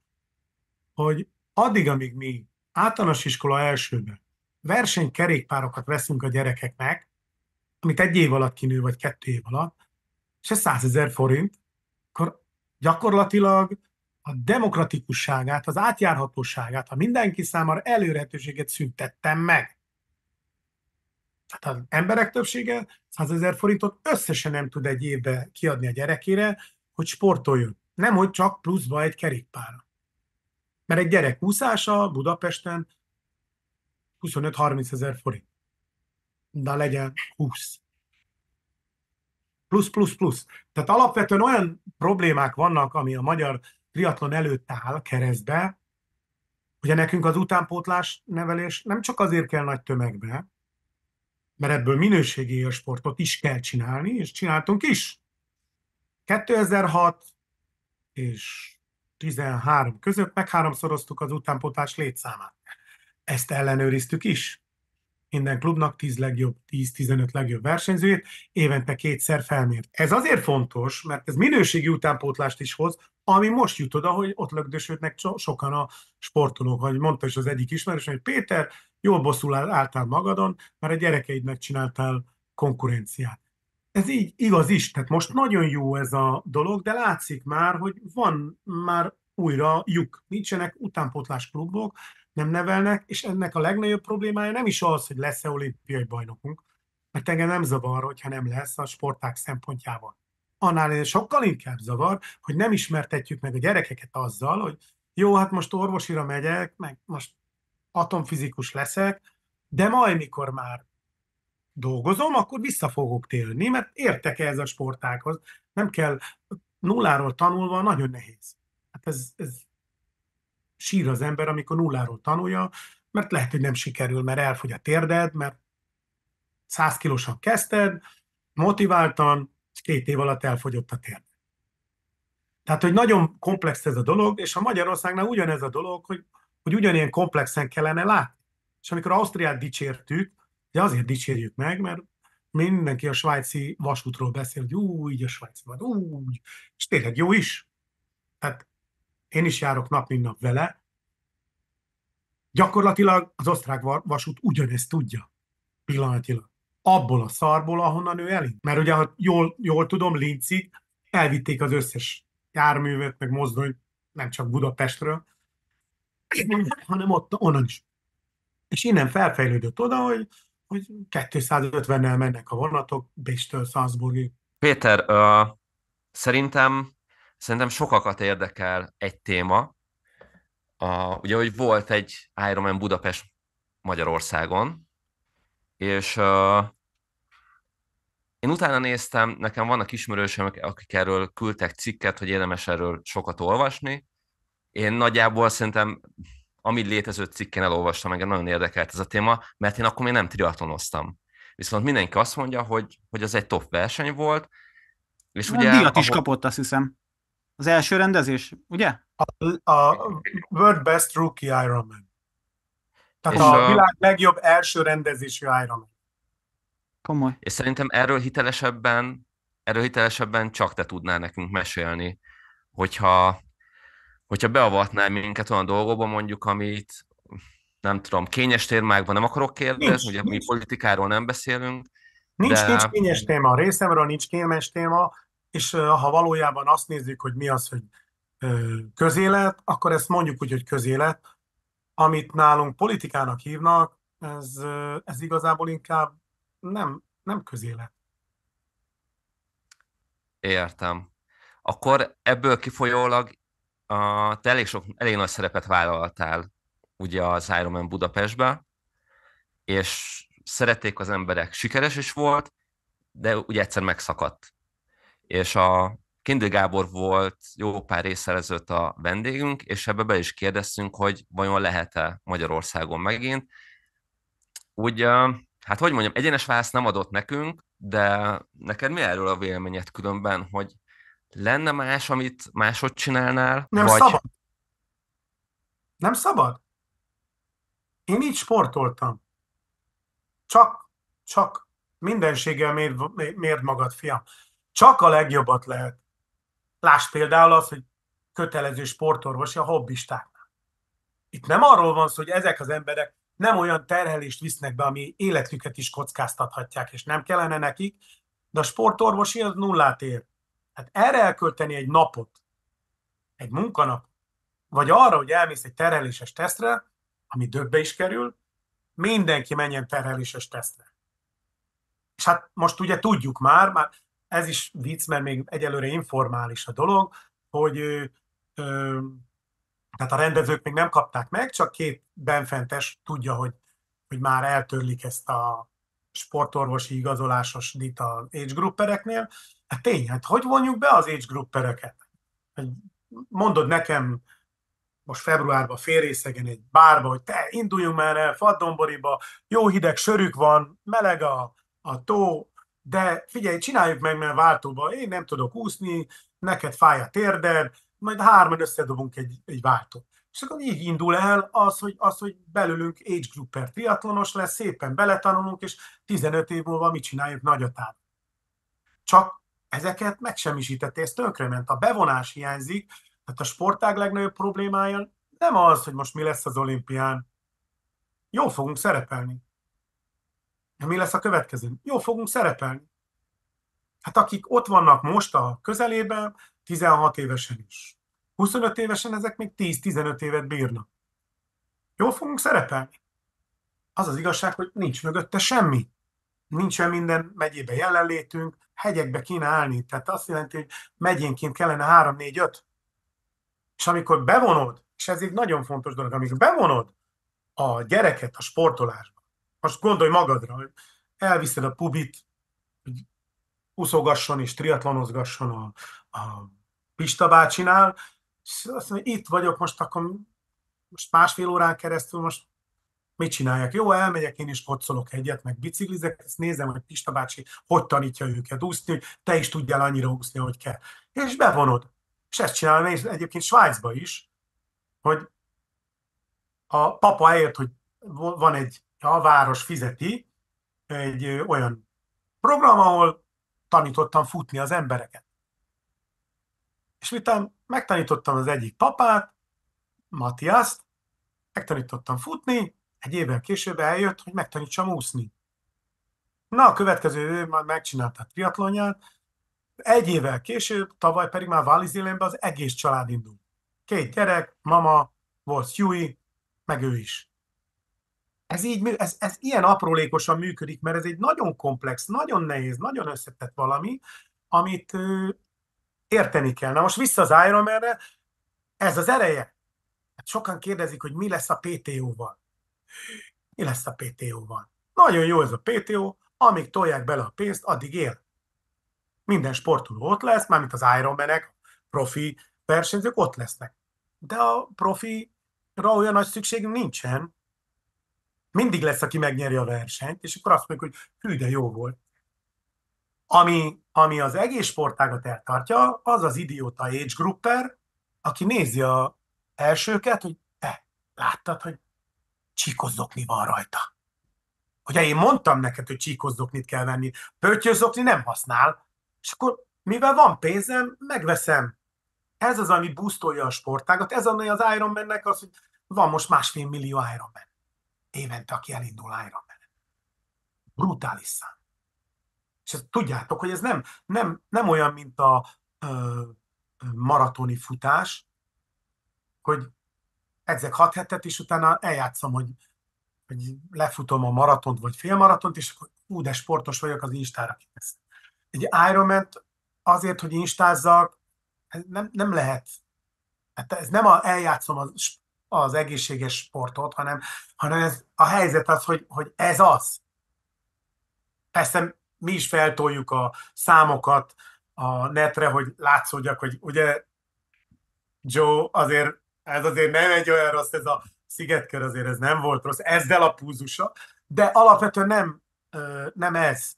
hogy addig, amíg mi általános iskola elsőben versenykerékpárokat veszünk a gyerekeknek, amit egy év alatt kinő, vagy kettő év alatt, se 100 ezer forint, akkor gyakorlatilag a demokratikusságát, az átjárhatóságát, a mindenki számára előrehetőséget szüntettem meg. Tehát az emberek többsége 100 ezer forintot összesen nem tud egy évbe kiadni a gyerekére, hogy sportoljon. Nem, hogy csak pluszba egy kerékpára. Mert egy gyerek úszása Budapesten 25-30 ezer forint. De legyen 20 plusz, plusz, plusz. Tehát alapvetően olyan problémák vannak, ami a magyar triatlon előtt áll keresztbe, ugye nekünk az utánpótlás nevelés nem csak azért kell nagy tömegbe, mert ebből minőségi sportot is kell csinálni, és csináltunk is. 2006 és 13 között meg háromszoroztuk az utánpótlás létszámát. Ezt ellenőriztük is minden klubnak 10 legjobb, 10-15 legjobb versenyzőjét évente kétszer felmért. Ez azért fontos, mert ez minőségi utánpótlást is hoz, ami most jut oda, hogy ott lögdösödnek so- sokan a sportolók, hogy mondta is az egyik ismerős, hogy Péter, jól bosszul álltál magadon, mert a gyerekeidnek csináltál konkurenciát. Ez így igaz is, tehát most nagyon jó ez a dolog, de látszik már, hogy van már újra lyuk. Nincsenek utánpótlás klubok, nem nevelnek, és ennek a legnagyobb problémája nem is az, hogy lesz-e olimpiai bajnokunk, mert engem nem zavar, hogyha nem lesz a sporták szempontjában. Annál sokkal inkább zavar, hogy nem ismertetjük meg a gyerekeket azzal, hogy jó, hát most orvosira megyek, meg most atomfizikus leszek, de majd, mikor már dolgozom, akkor vissza fogok térni, mert értek -e ez a sportákhoz. Nem kell nulláról tanulva, nagyon nehéz. Hát ez, ez sír az ember, amikor nulláról tanulja, mert lehet, hogy nem sikerül, mert elfogy a térded, mert 100 kilósan kezdted, motiváltan, két év alatt elfogyott a térd. Tehát, hogy nagyon komplex ez a dolog, és a Magyarországnál ugyanez a dolog, hogy, hogy ugyanilyen komplexen kellene látni. És amikor Ausztriát dicsértük, de azért dicsérjük meg, mert mindenki a svájci vasútról beszél, hogy úgy, a svájci van, úgy, és tényleg jó is. Tehát én is járok nap mint nap vele, gyakorlatilag az osztrák vasút ugyanezt tudja pillanatilag. Abból a szarból, ahonnan ő elint. Mert ugye, ha jól, jól tudom, Linci elvitték az összes járművet, meg mozdony, nem csak Budapestről, hanem ott, onnan is. És innen felfejlődött oda, hogy, hogy 250-nel mennek a vonatok Béstől Salzburgig. Péter, uh, szerintem Szerintem sokakat érdekel egy téma. A, ugye, hogy volt egy Ironman Budapest Magyarországon, és uh, én utána néztem, nekem vannak ismerősöm, akik erről küldtek cikket, hogy érdemes erről sokat olvasni. Én nagyjából szerintem ami létező cikken elolvastam, engem nagyon érdekelt ez a téma, mert én akkor még nem triatlonoztam. Viszont mindenki azt mondja, hogy, hogy az egy top verseny volt. És Na, ugye, díjat ahol... is kapott, azt hiszem. Az első rendezés, ugye? A, a World Best Rookie Iron Man. Tehát a, a világ legjobb első rendezésű Iron Man. Komoly. És szerintem erről hitelesebben, erről hitelesebben csak te tudnál nekünk mesélni, hogyha, hogyha beavatnál minket olyan dolgokba mondjuk, amit nem tudom, kényes témákban nem akarok kérdezni, nincs, ugye nincs. mi politikáról nem beszélünk. Nincs, de... nincs kényes téma, részemről nincs kényes téma, és ha valójában azt nézzük, hogy mi az, hogy közélet, akkor ezt mondjuk úgy, hogy közélet. Amit nálunk politikának hívnak, ez, ez igazából inkább nem, nem közélet. Értem. Akkor ebből kifolyólag a, te elég, sok, elég nagy szerepet vállaltál ugye az Ironman Budapestbe, és szerették az emberek, sikeres is volt, de ugye egyszer megszakadt és a Kindi Gábor volt jó pár részsel ezelőtt a vendégünk, és ebbe be is kérdeztünk, hogy vajon lehet-e Magyarországon megint. Úgy, hát hogy mondjam, egyenes választ nem adott nekünk, de neked mi erről a véleményed különben, hogy lenne más, amit máshogy csinálnál? Nem vagy... szabad. Nem szabad. Én így sportoltam. Csak, csak mindenséggel mérd, mérd magad, fiam. Csak a legjobbat lehet. Lásd például az, hogy kötelező sportorvosi a hobbistáknál. Itt nem arról van szó, hogy ezek az emberek nem olyan terhelést visznek be, ami életüket is kockáztathatják, és nem kellene nekik, de a sportorvosi az nullát ér. Hát erre elkölteni egy napot, egy munkanap, vagy arra, hogy elmész egy terheléses tesztre, ami döbbe is kerül, mindenki menjen terheléses tesztre. És hát most ugye tudjuk már, már ez is vicc, mert még egyelőre informális a dolog, hogy ö, tehát a rendezők még nem kapták meg, csak két benfentes tudja, hogy, hogy már eltörlik ezt a sportorvosi igazolásos dita age groupereknél. Hát tény, hát hogy vonjuk be az age groupereket? Mondod nekem most februárban férészegen egy bárba, hogy te induljunk már el Faddomboriba, jó hideg sörük van, meleg a, a tó, de figyelj, csináljuk meg, mert váltóba én nem tudok úszni, neked fáj a térded, majd hárman összedobunk egy, egy váltót. És akkor így indul el az, hogy, az, hogy belülünk age grouper triatlonos lesz, szépen beletanulunk, és 15 év múlva mit csináljuk nagyatán. Csak ezeket megsemmisítették, ez tönkrement. A bevonás hiányzik, tehát a sportág legnagyobb problémája nem az, hogy most mi lesz az olimpián. Jó fogunk szerepelni. De mi lesz a következő? Jó, fogunk szerepelni. Hát akik ott vannak most a közelében, 16 évesen is. 25 évesen ezek még 10-15 évet bírnak. Jól fogunk szerepelni. Az az igazság, hogy nincs mögötte semmi. Nincsen minden megyébe jelenlétünk, hegyekbe kéne állni. Tehát azt jelenti, hogy megyénként kellene 3-4-5. És amikor bevonod, és ez egy nagyon fontos dolog, amikor bevonod a gyereket a sportolásba, most gondolj magadra, hogy elviszed a pubit, hogy uszogasson és triatlonozgasson a, a Pista bácsinál, és azt mondja, itt vagyok most, akkor most másfél órán keresztül most mit csinálják? Jó, elmegyek, én is kocolok egyet, meg biciklizek, ezt nézem, hogy Pista bácsi hogy tanítja őket úszni, hogy te is tudjál annyira úszni, hogy kell. És bevonod. És ezt csinálom és egyébként Svájcba is, hogy a papa eljött, hogy van egy a város fizeti egy olyan program, ahol tanítottam futni az embereket. És miután megtanítottam az egyik papát, Matiaszt, megtanítottam futni, egy évvel később eljött, hogy megtanítsam úszni. Na, a következő év már megcsinálta a triatlonját, egy évvel később, tavaly pedig már Valizélenbe az egész család indult. Két gyerek, mama, volt Huey, meg ő is ez így, ez, ez ilyen aprólékosan működik, mert ez egy nagyon komplex, nagyon nehéz, nagyon összetett valami, amit ö, érteni kell. Na most vissza az Iron Man-re, ez az ereje. Hát sokan kérdezik, hogy mi lesz a PTO-val. Mi lesz a PTO-val? Nagyon jó ez a PTO, amíg tolják bele a pénzt, addig él. Minden sportoló ott lesz, mármint az Ironmanek, profi versenyzők ott lesznek. De a profi olyan nagy szükségünk nincsen, mindig lesz, aki megnyeri a versenyt, és akkor azt mondjuk, hogy hű, de jó volt. Ami, ami az egész sportágat eltartja, az az idióta age grouper, aki nézi a elsőket, hogy te láttad, hogy csíkozzokni van rajta. Ugye én mondtam neked, hogy csíkozzoknit kell venni, pöttyözokni nem használ, és akkor mivel van pénzem, megveszem. Ez az, ami busztolja a sportágat, ez az, ami az Ironmannek az, hogy van most másfél millió Man évente, aki elindul Iron man Brutális szám. És ezt tudjátok, hogy ez nem, nem, nem olyan, mint a ö, maratoni futás, hogy edzek hat hetet, és utána eljátszom, hogy, hogy lefutom a maratont, vagy félmaratont, és akkor ú, de sportos vagyok, az Instára Egy ironman azért, hogy instázzak, nem, nem lehet. Hát ez nem a, eljátszom a az egészséges sportot, hanem, hanem ez, a helyzet az, hogy, hogy ez az. Persze mi is feltoljuk a számokat a netre, hogy látszódjak, hogy ugye Joe azért, ez azért nem egy olyan rossz, ez a szigetker azért ez nem volt rossz, ezzel a púzusa, de alapvetően nem, nem ez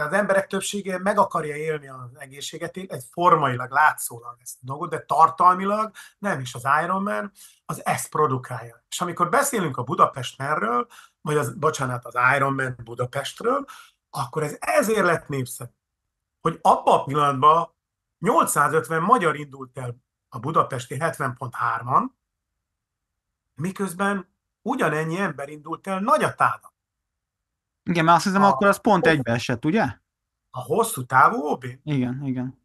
az emberek többsége meg akarja élni az egészséget, egy formailag, látszólag ezt a dolgot, de tartalmilag nem is az Ironman, az ezt produkálja. És amikor beszélünk a Budapest Manről, vagy az, bocsánat, az Ironman Budapestről, akkor ez ezért lett népszerű, hogy abban a pillanatban 850 magyar indult el a budapesti 70.3-an, miközben ugyanennyi ember indult el Nagyatádon. Igen, mert azt hiszem, a, akkor az pont egybeesett, ugye? A hosszú távú OB? Igen, igen.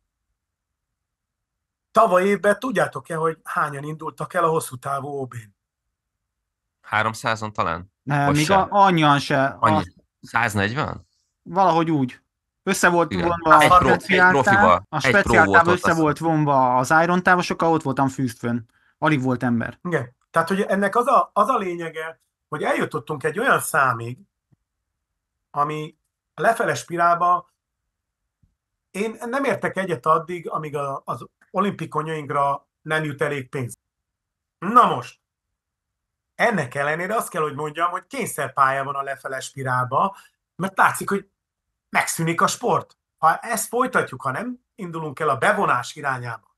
Tavaly évben tudjátok-e, hogy hányan indultak el a hosszú távú OB-n? 300-on talán? Nem, még se. annyian se. Annyi? A... 140? Valahogy úgy. Össze volt Igen. vonva egy a pro, speciáltáv, a speciáltáv össze volt, volt vonva az Iron távosokkal, ott voltam fűztfön. Alig volt ember. Igen. Tehát, hogy ennek az a, az a lényege, hogy eljutottunk egy olyan számig, ami a lefele spirálba, én nem értek egyet addig, amíg a, az olimpikonyainkra nem jut elég pénz. Na most, ennek ellenére azt kell, hogy mondjam, hogy kényszerpálya van a lefele spirálba, mert látszik, hogy megszűnik a sport. Ha ezt folytatjuk, ha nem indulunk el a bevonás irányába,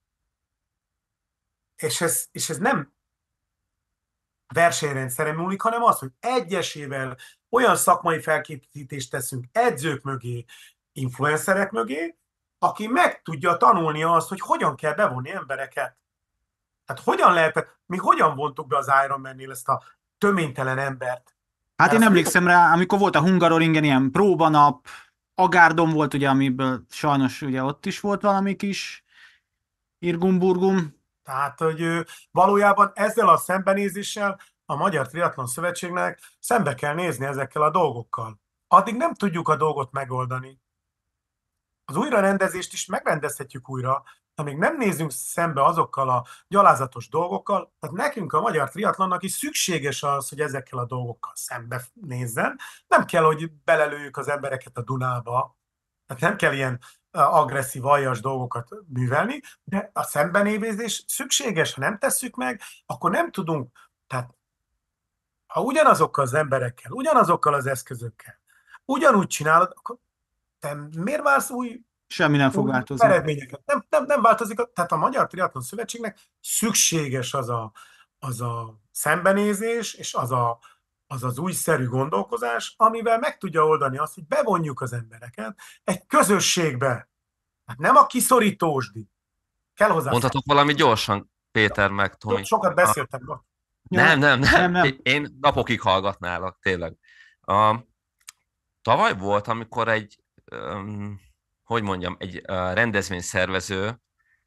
és ez, és ez nem versenyrendszeren múlik, hanem az, hogy egyesével olyan szakmai felkészítést teszünk edzők mögé, influencerek mögé, aki meg tudja tanulni azt, hogy hogyan kell bevonni embereket. Hát hogyan lehetett, mi hogyan vontuk be az Iron man ezt a töménytelen embert? Hát én emlékszem rá, amikor volt a Hungaroringen ilyen próbanap, Agárdon volt ugye, amiből sajnos ugye ott is volt valami kis irgumburgum. Tehát, hogy valójában ezzel a szembenézéssel a Magyar Triatlon Szövetségnek szembe kell nézni ezekkel a dolgokkal. Addig nem tudjuk a dolgot megoldani. Az újrarendezést is megrendezhetjük újra, még nem nézünk szembe azokkal a gyalázatos dolgokkal, tehát nekünk a magyar triatlonnak is szükséges az, hogy ezekkel a dolgokkal szembe nézzen. Nem kell, hogy belelőjük az embereket a Dunába, tehát nem kell ilyen agresszív, aljas dolgokat művelni, de a szembenévézés szükséges, ha nem tesszük meg, akkor nem tudunk, tehát ha ugyanazokkal az emberekkel, ugyanazokkal az eszközökkel, ugyanúgy csinálod, akkor te miért vársz új Semmi nem fog változni. Eredményeket. Nem, nem, nem változik. Tehát a Magyar Triatlon Szövetségnek szükséges az a, az a szembenézés, és az, a, az az újszerű gondolkozás, amivel meg tudja oldani azt, hogy bevonjuk az embereket egy közösségbe. Hát nem a kiszorítósdi. Kell hozzá. Mondhatok valami gyorsan, Péter meg Tomi. Sokat beszéltem. A, nem, nem, nem, nem, nem. Én napokig hallgatnálak, tényleg. A, tavaly volt, amikor egy, um, hogy mondjam, egy uh, rendezvényszervező,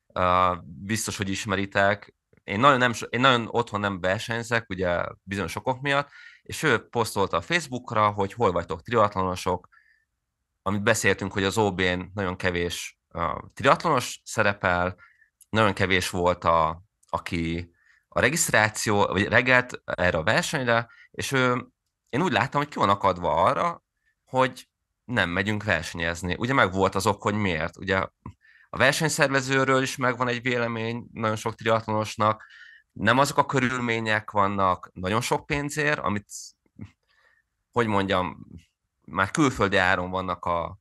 uh, biztos, hogy ismeritek, én nagyon, nem, én nagyon otthon nem versenyzek, ugye bizonyos okok miatt, és ő posztolta a Facebookra, hogy hol vagytok triatlonosok, amit beszéltünk, hogy az OB-n nagyon kevés uh, triatlonos szerepel, nagyon kevés volt, a, aki a regisztráció, vagy reggelt erre a versenyre, és ő, én úgy láttam, hogy ki van akadva arra, hogy nem megyünk versenyezni. Ugye meg volt az ok, hogy miért. Ugye a versenyszervezőről is megvan egy vélemény nagyon sok triatlonosnak, nem azok a körülmények vannak nagyon sok pénzért, amit, hogy mondjam, már külföldi áron vannak a,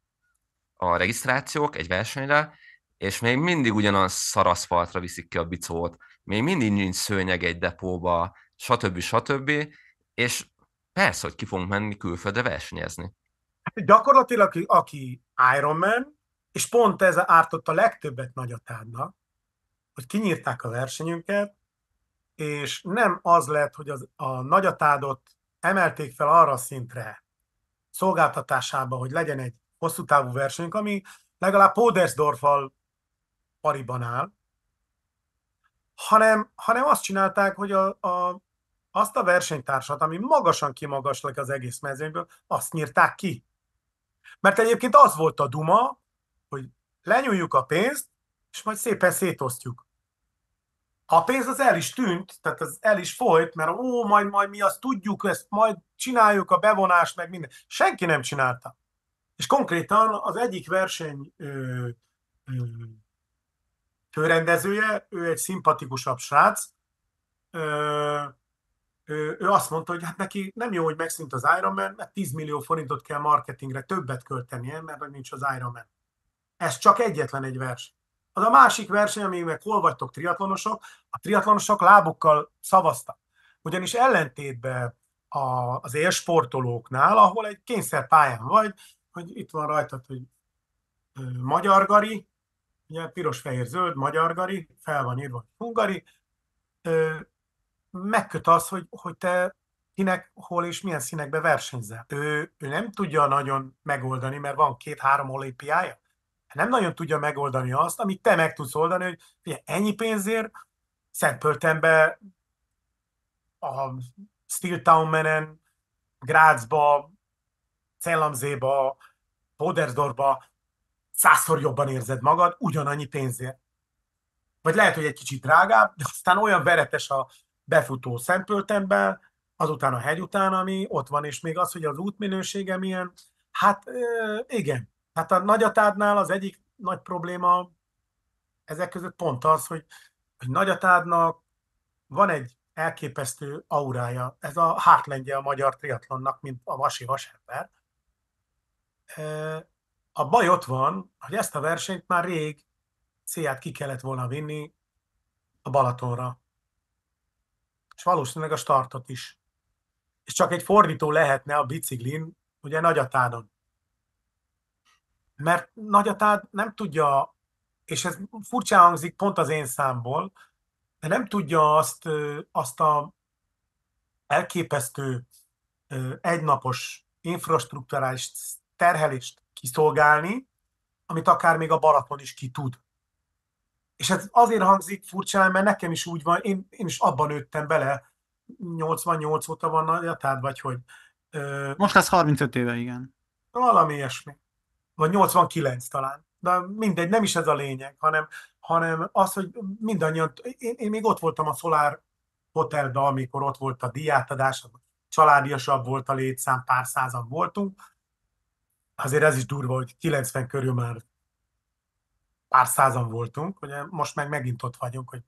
a regisztrációk egy versenyre, és még mindig ugyanaz szaraszfaltra viszik ki a bicót még mindig nincs szőnyeg egy depóba, stb. stb. És persze, hogy ki fogunk menni külföldre versenyezni. Hát gyakorlatilag aki Ironman, és pont ez ártott a legtöbbet nagyatádnak, hogy kinyírták a versenyünket, és nem az lett, hogy az, a nagyatádot emelték fel arra a szintre szolgáltatásába, hogy legyen egy hosszú távú versenyünk, ami legalább Podersdorfal pariban áll, hanem, hanem azt csinálták, hogy a, a, azt a versenytársat, ami magasan kimagaslik az egész mezőnyből, azt nyírták ki. Mert egyébként az volt a duma, hogy lenyúljuk a pénzt, és majd szépen szétosztjuk. A pénz az el is tűnt, tehát az el is folyt, mert ó, majd, majd mi azt tudjuk, ezt majd csináljuk, a bevonást meg minden. Senki nem csinálta. És konkrétan az egyik verseny ö, ö, főrendezője, ő egy szimpatikusabb srác, ö, ő, ő azt mondta, hogy hát neki nem jó, hogy megszűnt az Iron Man, mert 10 millió forintot kell marketingre többet költenie, mert meg nincs az Iron Man. Ez csak egyetlen egy vers. Az a másik verseny, amíg meg hol vagytok triatlonosok, a triatlonosok lábukkal szavaztak. Ugyanis ellentétben a, az élsportolóknál, ahol egy kényszerpályán vagy, hogy itt van rajtad, hogy Magyar Gari, ugye piros-fehér-zöld, magyar gari, fel van írva, hungari, megköt az, hogy, hogy te kinek, hol és milyen színekbe versenyzel. Ő, ő nem tudja nagyon megoldani, mert van két-három olimpiája. Nem nagyon tudja megoldani azt, amit te meg tudsz oldani, hogy ugye, ennyi pénzért Szentpöltenbe, a Steel menen, Grázba, Cellamzéba, Bodersdorba százszor jobban érzed magad ugyanannyi pénzért. Vagy lehet, hogy egy kicsit drágább, de aztán olyan veretes a befutó szempöltemben, azután a hegy után, ami ott van, és még az, hogy az útminősége milyen, hát igen. Hát a nagyatádnál az egyik nagy probléma ezek között pont az, hogy, hogy nagyatádnak van egy elképesztő aurája. Ez a hátlengye a magyar triatlonnak, mint a vasi vasember. A baj ott van, hogy ezt a versenyt már rég célját ki kellett volna vinni a Balatonra. És valószínűleg a startot is. És csak egy fordító lehetne a biciklin, ugye Nagyatádon. Mert Nagyatád nem tudja, és ez furcsa hangzik pont az én számból, de nem tudja azt, azt a elképesztő egynapos infrastruktúrális terhelést kiszolgálni, amit akár még a Balaton is ki tud. És ez azért hangzik furcsán, mert nekem is úgy van, én, én is abban nőttem bele, 88 óta van a jatád, vagy hogy... Ö, Most lesz 35 éve, igen. Valami ilyesmi. Vagy 89 talán. De mindegy, nem is ez a lényeg, hanem, hanem az, hogy mindannyian... Én, én még ott voltam a Solar Hotelben, amikor ott volt a diátadás, családiasabb volt a létszám, pár százan voltunk, azért ez is durva, hogy 90 körül már pár százan voltunk, ugye most meg megint ott vagyunk, hogy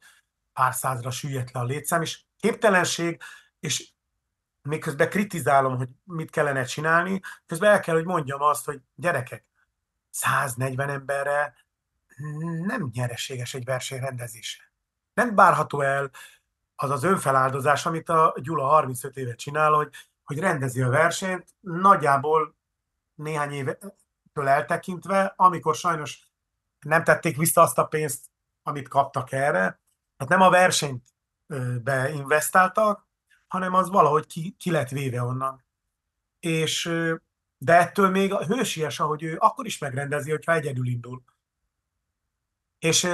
pár százra süllyedt le a létszám, és képtelenség, és miközben kritizálom, hogy mit kellene csinálni, közben el kell, hogy mondjam azt, hogy gyerekek, 140 emberre nem nyereséges egy verseny rendezése. Nem bárható el az az önfeláldozás, amit a Gyula 35 éve csinál, hogy, hogy rendezi a versenyt, nagyjából néhány évtől eltekintve, amikor sajnos nem tették vissza azt a pénzt, amit kaptak erre. Hát nem a versenyt beinvestáltak, hanem az valahogy ki, ki lett véve onnan. És, de ettől még a hősies, ahogy ő akkor is megrendezi, hogyha egyedül indul. És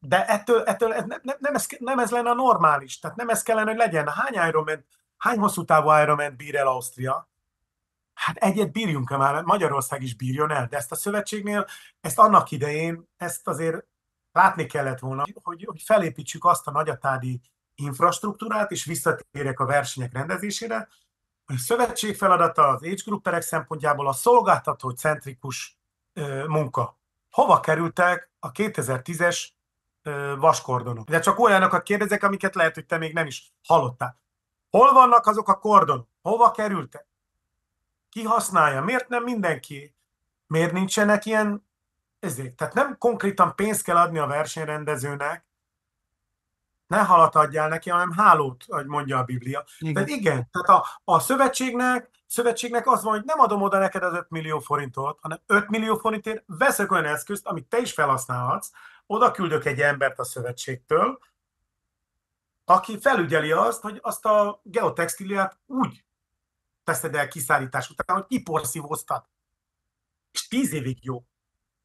de ettől, ettől nem, nem, nem, ez, nem ez lenne a normális, tehát nem ez kellene, hogy legyen. Hány Ironman, hány hosszú távú Ironman bír el Ausztria? hát egyet bírjunk-e már, Magyarország is bírjon el, de ezt a szövetségnél, ezt annak idején, ezt azért látni kellett volna, hogy, hogy felépítsük azt a nagyatádi infrastruktúrát, és visszatérjek a versenyek rendezésére. A szövetség feladata az age grouperek szempontjából a szolgáltató centrikus munka. Hova kerültek a 2010-es vaskordonok? De csak olyanokat kérdezek, amiket lehet, hogy te még nem is hallottál. Hol vannak azok a kordonok? Hova kerültek? ki használja, miért nem mindenki, miért nincsenek ilyen ezért. Tehát nem konkrétan pénzt kell adni a versenyrendezőnek, ne halat adjál neki, hanem hálót, hogy mondja a Biblia. Igen. Tehát igen, tehát a, a szövetségnek, szövetségnek az van, hogy nem adom oda neked az 5 millió forintot, hanem 5 millió forintért veszek olyan eszközt, amit te is felhasználhatsz, oda küldök egy embert a szövetségtől, aki felügyeli azt, hogy azt a geotextiliát úgy teszed el kiszállítás után, hogy kiporszívóztat. És tíz évig jó.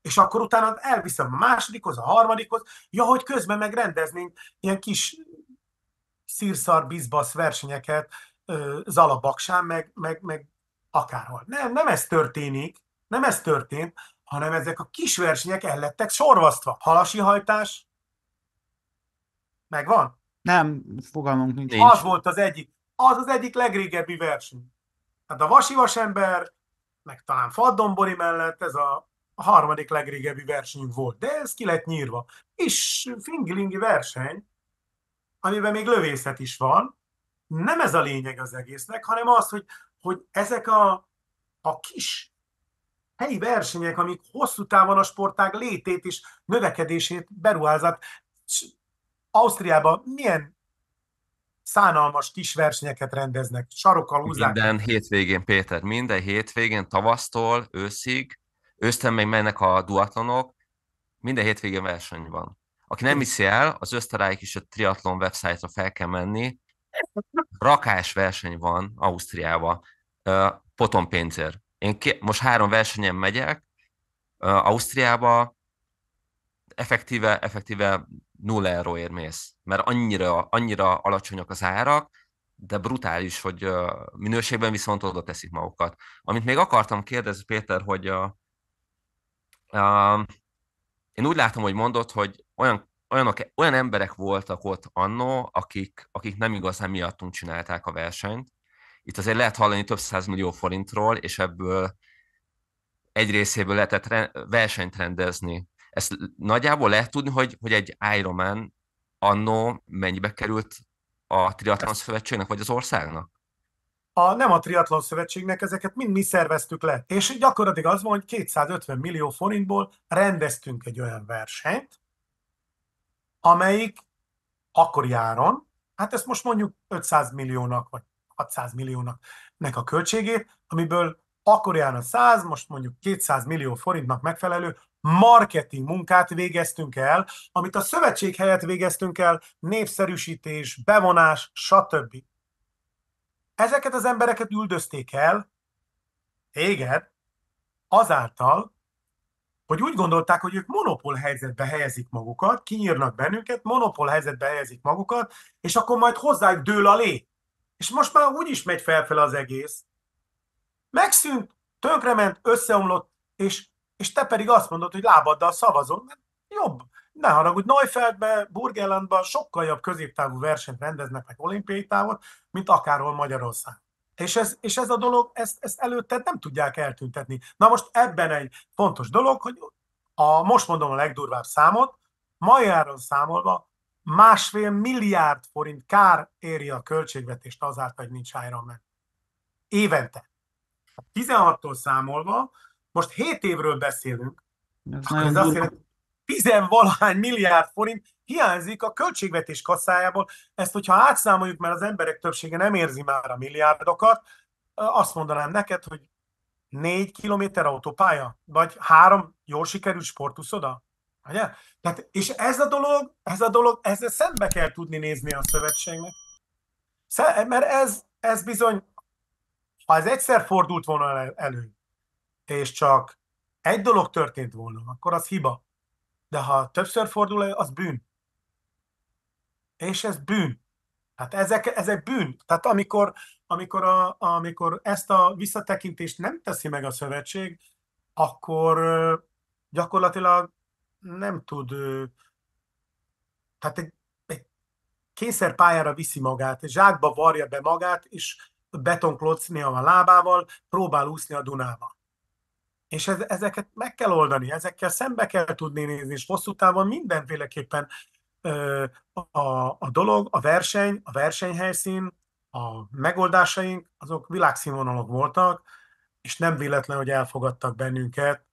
És akkor utána elviszem a másodikhoz, a harmadikhoz, ja, hogy közben megrendeznénk ilyen kis szírszar bizbasz versenyeket Zalabaksán, meg, meg, meg akárhol. Nem, nem ez történik, nem ez történt, hanem ezek a kis versenyek el lettek sorvasztva. Halasi hajtás, megvan? Nem, fogalmunk nincs. Az volt az egyik, az az egyik legrégebbi verseny. Hát a vasivas ember, meg talán Faddombori mellett ez a a harmadik legrégebbi versenyünk volt, de ez ki lett nyírva. És fingilingi verseny, amiben még lövészet is van, nem ez a lényeg az egésznek, hanem az, hogy, hogy ezek a, a kis helyi versenyek, amik hosszú távon a sportág létét és növekedését beruházat. Ausztriában milyen szánalmas kis versenyeket rendeznek, sarokkal húzzák. Minden hétvégén, Péter, minden hétvégén, tavasztól, őszig, ősztem még mennek a duatlonok, minden hétvégén verseny van. Aki nem hiszi el, az Ösztarályik is a triatlon websájtra fel kell menni. Rakás verseny van Ausztriába, Potom pénzért. Én ké- most három versenyen megyek, Ausztriába, effektíve, effektíve nulla euróért mész, mert annyira, annyira alacsonyak az árak, de brutális, hogy minőségben viszont oda teszik magukat. Amit még akartam kérdezni, Péter, hogy a, a, én úgy látom, hogy mondod, hogy olyan, olyanok, olyan emberek voltak ott annó, akik, akik nem igazán miattunk csinálták a versenyt. Itt azért lehet hallani több száz millió forintról, és ebből egy részéből lehetett versenyt rendezni ezt nagyjából lehet tudni, hogy, hogy egy Ironman annó mennyibe került a triatlon szövetségnek, vagy az országnak? A, nem a triatlon szövetségnek, ezeket mind mi szerveztük le. És gyakorlatilag az van, hogy 250 millió forintból rendeztünk egy olyan versenyt, amelyik akkor járon, hát ezt most mondjuk 500 milliónak, vagy 600 milliónak nek a költségét, amiből akkor járna 100, most mondjuk 200 millió forintnak megfelelő marketing munkát végeztünk el, amit a szövetség helyett végeztünk el, népszerűsítés, bevonás, stb. Ezeket az embereket üldözték el, téged, azáltal, hogy úgy gondolták, hogy ők monopól helyzetbe helyezik magukat, kinyírnak bennünket, monopól helyzetbe helyezik magukat, és akkor majd hozzájuk dől a lé. És most már úgy is megy felfel az egész. Megszűnt, tönkrement, összeomlott, és és te pedig azt mondod, hogy lábaddal szavazom, mert jobb. Ne haragudj, Neufeldbe, Burgerlandban sokkal jobb középtávú versenyt rendeznek meg olimpiai távot, mint akárhol Magyarország. És ez, és ez a dolog, ezt, ezt előtte nem tudják eltüntetni. Na most ebben egy fontos dolog, hogy a, most mondom a legdurvább számot, majáron számolva másfél milliárd forint kár éri a költségvetést azáltal, hogy nincs Ironman. Évente. 16-tól számolva most 7 évről beszélünk, ez akkor ez azt jelenti, valahány milliárd forint hiányzik a költségvetés kasszájából. Ezt, hogyha átszámoljuk, mert az emberek többsége nem érzi már a milliárdokat, azt mondanám neked, hogy négy kilométer autópálya, vagy három jól sikerült sportuszoda. Ugye? Tehát, és ez a dolog, ez a dolog, ezzel szembe kell tudni nézni a szövetségnek. Mert ez, ez bizony, ha ez egyszer fordult volna elő, és csak egy dolog történt volna, akkor az hiba. De ha többször fordul elő, az bűn. És ez bűn. Hát ezek, ezek bűn. Tehát amikor, amikor, a, amikor ezt a visszatekintést nem teszi meg a szövetség, akkor gyakorlatilag nem tud, tehát egy, egy kényszer pályára viszi magát, zsákba varja be magát, és betonklocni a lábával, próbál úszni a Dunába. És ez, ezeket meg kell oldani, ezekkel szembe kell tudni nézni, és hosszú távon mindenféleképpen ö, a, a dolog, a verseny, a versenyhelyszín, a megoldásaink, azok világszínvonalok voltak, és nem véletlen, hogy elfogadtak bennünket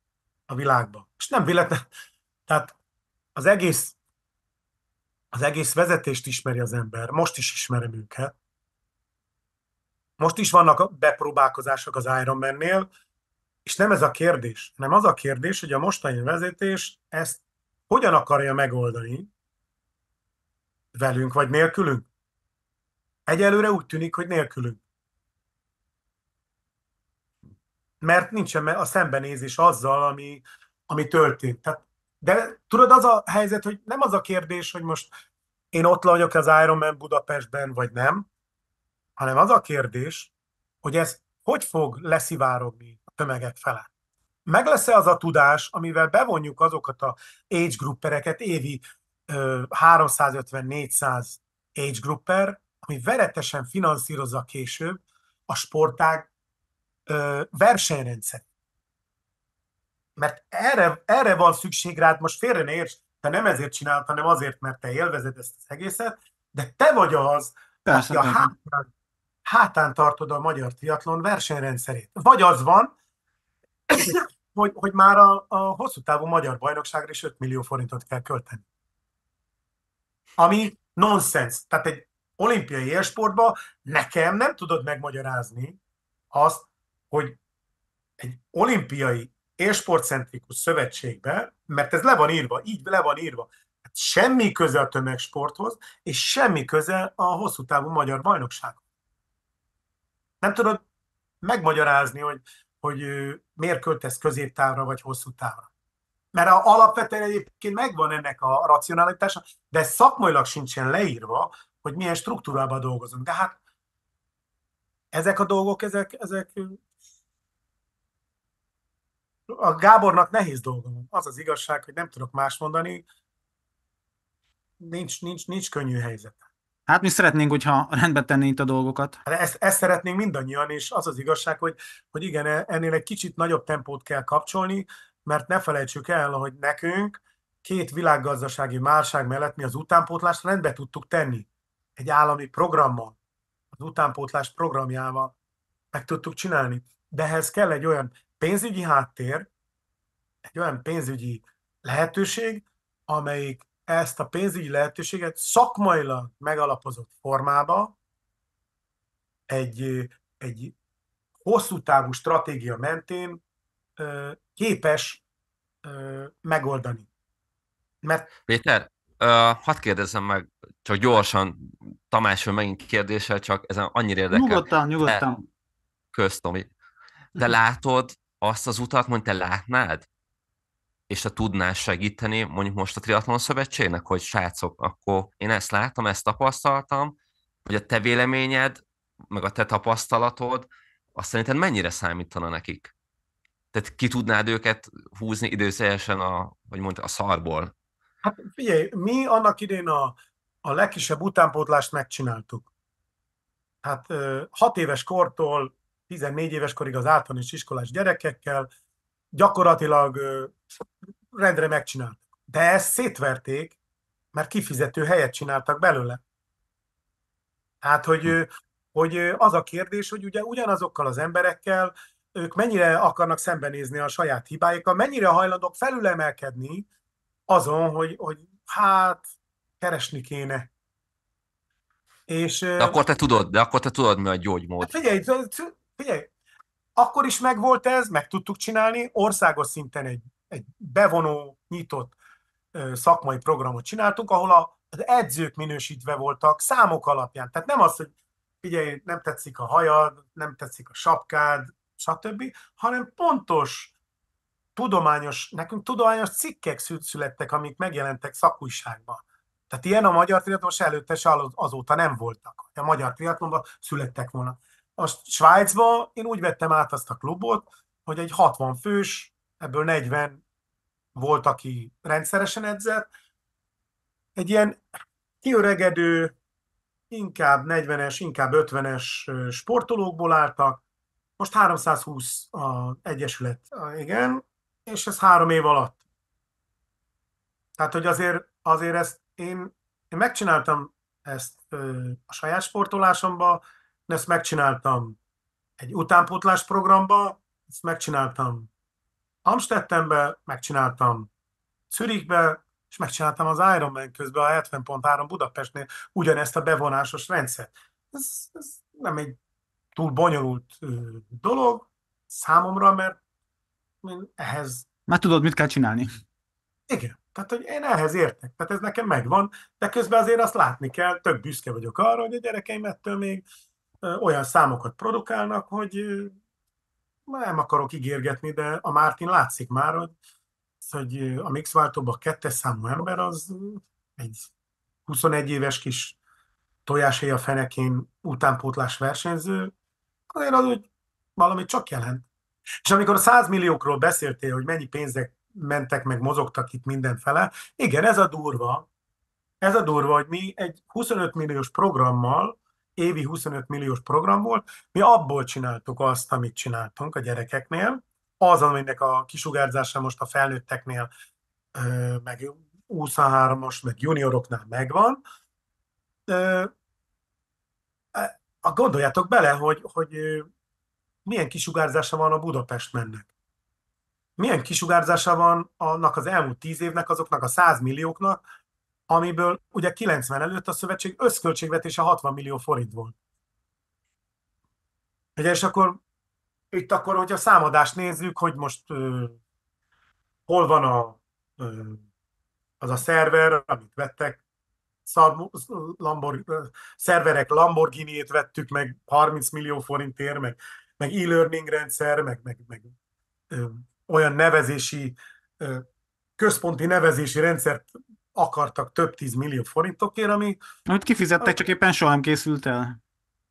a világba. És nem véletlen, tehát az egész, az egész vezetést ismeri az ember, most is ismerem őket. Most is vannak bepróbálkozások az man nél és nem ez a kérdés, hanem az a kérdés, hogy a mostani vezetés ezt hogyan akarja megoldani velünk vagy nélkülünk. Egyelőre úgy tűnik, hogy nélkülünk. Mert nincsen a szembenézés azzal, ami, ami történt. Tehát, de tudod, az a helyzet, hogy nem az a kérdés, hogy most én ott vagyok az Man Budapestben, vagy nem, hanem az a kérdés, hogy ez hogy fog leszivárogni tömegek fele. Meg lesz-e az a tudás, amivel bevonjuk azokat a age gruppereket, évi 350-400 age grupper, ami veretesen finanszírozza később a sportág versenyrendszer. Mert erre, erre van szükség rád, most félre ne érts, te nem ezért csinálod, hanem azért, mert te élvezed ezt az egészet, de te vagy az, Persze, aki a hátán, hátán tartod a magyar triatlon versenyrendszerét. Vagy az van, hogy, hogy már a, a hosszú távú magyar bajnokságra is 5 millió forintot kell költeni. Ami nonsens. Tehát egy olimpiai élsportban nekem nem tudod megmagyarázni azt, hogy egy olimpiai élsportcentrikus szövetségbe, mert ez le van írva, így le van írva, hát semmi köze a tömegsporthoz, és semmi köze a hosszú távú magyar bajnoksághoz. Nem tudod megmagyarázni, hogy hogy miért költesz középtávra vagy hosszú távra. Mert a, alapvetően egyébként megvan ennek a racionalitása, de szakmailag sincsen leírva, hogy milyen struktúrában dolgozunk. De hát ezek a dolgok, ezek, ezek a Gábornak nehéz dolga van. Az az igazság, hogy nem tudok más mondani, nincs, nincs, nincs könnyű helyzet. Hát mi szeretnénk, hogyha rendbe tenni itt a dolgokat. Hát ezt, ezt szeretnénk mindannyian, és az az igazság, hogy, hogy igen, e, ennél egy kicsit nagyobb tempót kell kapcsolni, mert ne felejtsük el, hogy nekünk két világgazdasági márság mellett mi az utánpótlást rendbe tudtuk tenni. Egy állami programmal, az utánpótlás programjával meg tudtuk csinálni. De ehhez kell egy olyan pénzügyi háttér, egy olyan pénzügyi lehetőség, amelyik ezt a pénzügyi lehetőséget szakmailag megalapozott formába egy, egy hosszú távú stratégia mentén képes megoldani. Mert... Péter, hadd kérdezzem meg, csak gyorsan, hogy megint kérdése, csak ezen annyira érdekel. Nyugodtan, nyugodtan. Te, kösz, mhm. Te látod azt az utat, mondta, te látnád? és te tudnál segíteni mondjuk most a Triatlon Szövetségnek, hogy srácok, akkor én ezt látom, ezt tapasztaltam, hogy a te véleményed, meg a te tapasztalatod, azt szerinted mennyire számítana nekik? Tehát ki tudnád őket húzni időszeresen a, hogy mondta, a szarból? Hát figyelj, mi annak idén a, a legkisebb utánpótlást megcsináltuk. Hát hat éves kortól 14 éves korig az általános iskolás gyerekekkel, gyakorlatilag rendre megcsináltak. De ezt szétverték, mert kifizető helyet csináltak belőle. Hát, hogy, hogy az a kérdés, hogy ugye ugyanazokkal az emberekkel ők mennyire akarnak szembenézni a saját hibáikkal, mennyire hajlandók felülemelkedni azon, hogy, hogy hát keresni kéne. És, de akkor te tudod, de akkor te tudod, mi a gyógymód. Hát figyelj, figyelj, akkor is megvolt ez, meg tudtuk csinálni, országos szinten egy, egy bevonó, nyitott szakmai programot csináltunk, ahol az edzők minősítve voltak számok alapján. Tehát nem az, hogy figyelj, nem tetszik a hajad, nem tetszik a sapkád, stb., hanem pontos, tudományos, nekünk tudományos cikkek születtek, amik megjelentek szakújságban. Tehát ilyen a magyar triatlon előtte se azóta nem voltak. A magyar triatlonban születtek volna a Svájcba én úgy vettem át azt a klubot, hogy egy 60 fős, ebből 40 volt, aki rendszeresen edzett, egy ilyen kiöregedő, inkább 40-es, inkább 50-es sportolókból álltak, most 320 az egyesület, igen, és ez három év alatt. Tehát, hogy azért, azért ezt én, én megcsináltam ezt a saját sportolásomba, ezt megcsináltam egy utánpótlás programba, ezt megcsináltam Amstettenbe, megcsináltam Zürichbe, és megcsináltam az Ironman közben a 70.3 Budapestnél ugyanezt a bevonásos rendszert. Ez, ez nem egy túl bonyolult dolog számomra, mert ehhez... Már tudod, mit kell csinálni. Igen. Tehát, hogy én ehhez értek. Tehát ez nekem megvan, de közben azért azt látni kell, több büszke vagyok arra, hogy a gyerekeim ettől még olyan számokat produkálnak, hogy nem akarok ígérgetni, de a Mártin látszik már, hogy, hogy a mixváltóban a kettes számú ember az egy 21 éves kis tojásé fenekén utánpótlás versenyző, azért az, hogy valamit csak jelent. És amikor a 100 milliókról beszéltél, hogy mennyi pénzek mentek meg, mozogtak itt mindenfele, igen, ez a durva, ez a durva, hogy mi egy 25 milliós programmal évi 25 milliós program volt, mi abból csináltuk azt, amit csináltunk a gyerekeknél, az, aminek a kisugárzása most a felnőtteknél, meg 23-as, meg junioroknál megvan. E, a gondoljátok bele, hogy, hogy milyen kisugárzása van a Budapest mennek. Milyen kisugárzása van annak az elmúlt tíz évnek, azoknak a 100 millióknak, amiből ugye 90 előtt a szövetség összköltségvetése 60 millió forint volt. Ugye, és akkor itt akkor, hogyha számadást nézzük, hogy most ö, hol van a, ö, az a szerver, amit vettek, szar, Lambor, ö, szerverek Lamborghini-ét vettük meg 30 millió forintért, meg, meg e-learning rendszer, meg, meg, meg ö, olyan nevezési, ö, központi nevezési rendszert akartak több tíz millió forintokért, ami... Amit kifizettek, csak éppen soha nem készült el.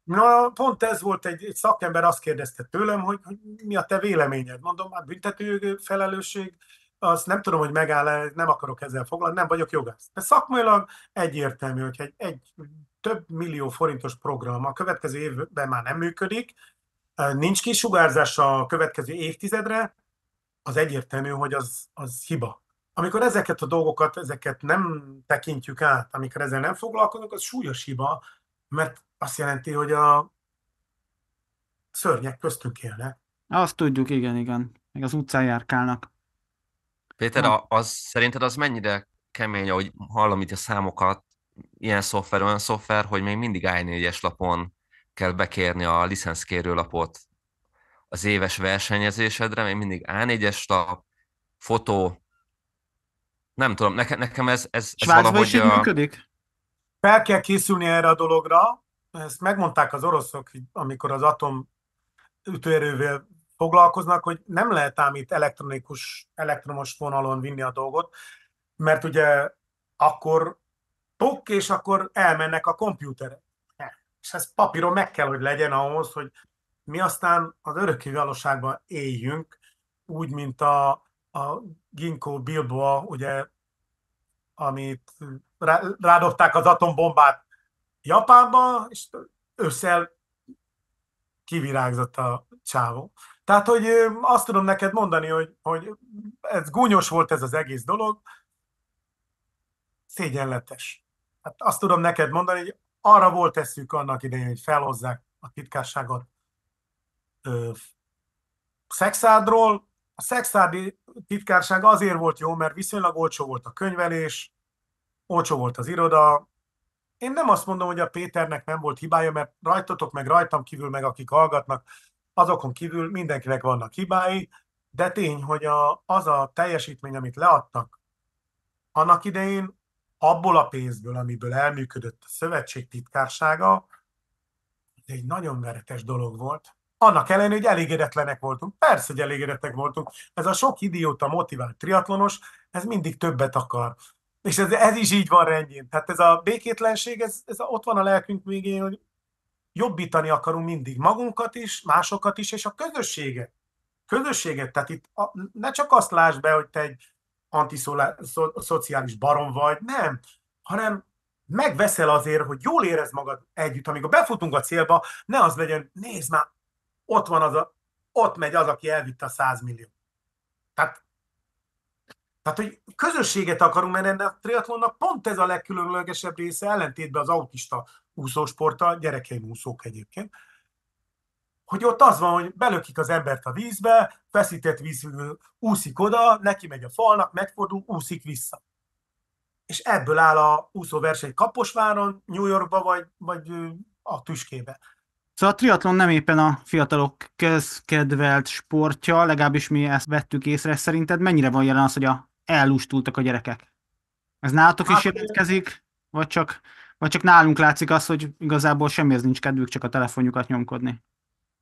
Na, pont ez volt, egy, egy szakember azt kérdezte tőlem, hogy, hogy mi a te véleményed. Mondom, hát büntető felelősség, azt nem tudom, hogy megáll nem akarok ezzel foglalni nem vagyok jogász. De szakmailag egyértelmű, hogy egy, egy több millió forintos program a következő évben már nem működik, nincs kisugárzás a következő évtizedre, az egyértelmű, hogy az, az hiba amikor ezeket a dolgokat, ezeket nem tekintjük át, amikor ezzel nem foglalkozunk, az súlyos hiba, mert azt jelenti, hogy a szörnyek köztünk élnek. Azt tudjuk, igen, igen. Meg az utcán járkálnak. Péter, a, az, szerinted az mennyire kemény, ahogy hallom itt a számokat, ilyen szoftver, olyan szoftver, hogy még mindig i4-es lapon kell bekérni a licenszkérő lapot az éves versenyezésedre, még mindig A4-es lap, fotó, nem tudom, nekem, nekem ez, ez, ez valahogy... is így a... működik? Fel kell készülni erre a dologra. Ezt megmondták az oroszok, amikor az atom ütőerővel foglalkoznak, hogy nem lehet ám itt elektronikus, elektromos vonalon vinni a dolgot, mert ugye akkor pok, és akkor elmennek a kompjúterek. És ez papíron meg kell, hogy legyen ahhoz, hogy mi aztán az örökké valóságban éljünk, úgy, mint a a Ginkgo Bilboa, ugye, amit rádobták az atombombát Japánba, és ősszel kivirágzott a csávó. Tehát, hogy azt tudom neked mondani, hogy, hogy ez gúnyos volt ez az egész dolog, szégyenletes. Hát azt tudom neked mondani, hogy arra volt eszük annak idején, hogy felhozzák a titkásságot ö, szexádról, a szexárdi titkárság azért volt jó, mert viszonylag olcsó volt a könyvelés, olcsó volt az iroda. Én nem azt mondom, hogy a Péternek nem volt hibája, mert rajtatok meg rajtam kívül, meg akik hallgatnak, azokon kívül mindenkinek vannak hibái, de tény, hogy a, az a teljesítmény, amit leadtak annak idején, abból a pénzből, amiből elműködött a szövetség titkársága, egy nagyon veretes dolog volt annak ellenére, hogy elégedetlenek voltunk. Persze, hogy elégedetlenek voltunk. Ez a sok idióta motivált triatlonos, ez mindig többet akar. És ez, ez is így van rendjén. Tehát ez a békétlenség, ez, ez ott van a lelkünk végén, hogy jobbítani akarunk mindig magunkat is, másokat is, és a közösséget. Közösséget. Tehát itt a, ne csak azt lásd be, hogy te egy antiszociális barom vagy, nem, hanem megveszel azért, hogy jól érez magad együtt. Amíg befutunk a célba, ne az legyen, nézd már, ott van az a, ott megy az, aki elvitte a 100 millió. Tehát, tehát, hogy közösséget akarunk, mert ennek a triatlonnak pont ez a legkülönlegesebb része, ellentétben az autista úszósporttal, gyerekeim úszók egyébként, hogy ott az van, hogy belökik az embert a vízbe, feszített víz úszik oda, neki megy a falnak, megfordul, úszik vissza. És ebből áll a úszóverseny Kaposváron, New Yorkba vagy, vagy a tüskébe. Szóval a triatlon nem éppen a fiatalok közkedvelt sportja, legalábbis mi ezt vettük észre. Szerinted mennyire van jelen az, hogy a ellustultak a gyerekek? Ez nálatok is hát, jelentkezik, vagy csak, vagy csak nálunk látszik az, hogy igazából semmihez nincs kedvük, csak a telefonjukat nyomkodni?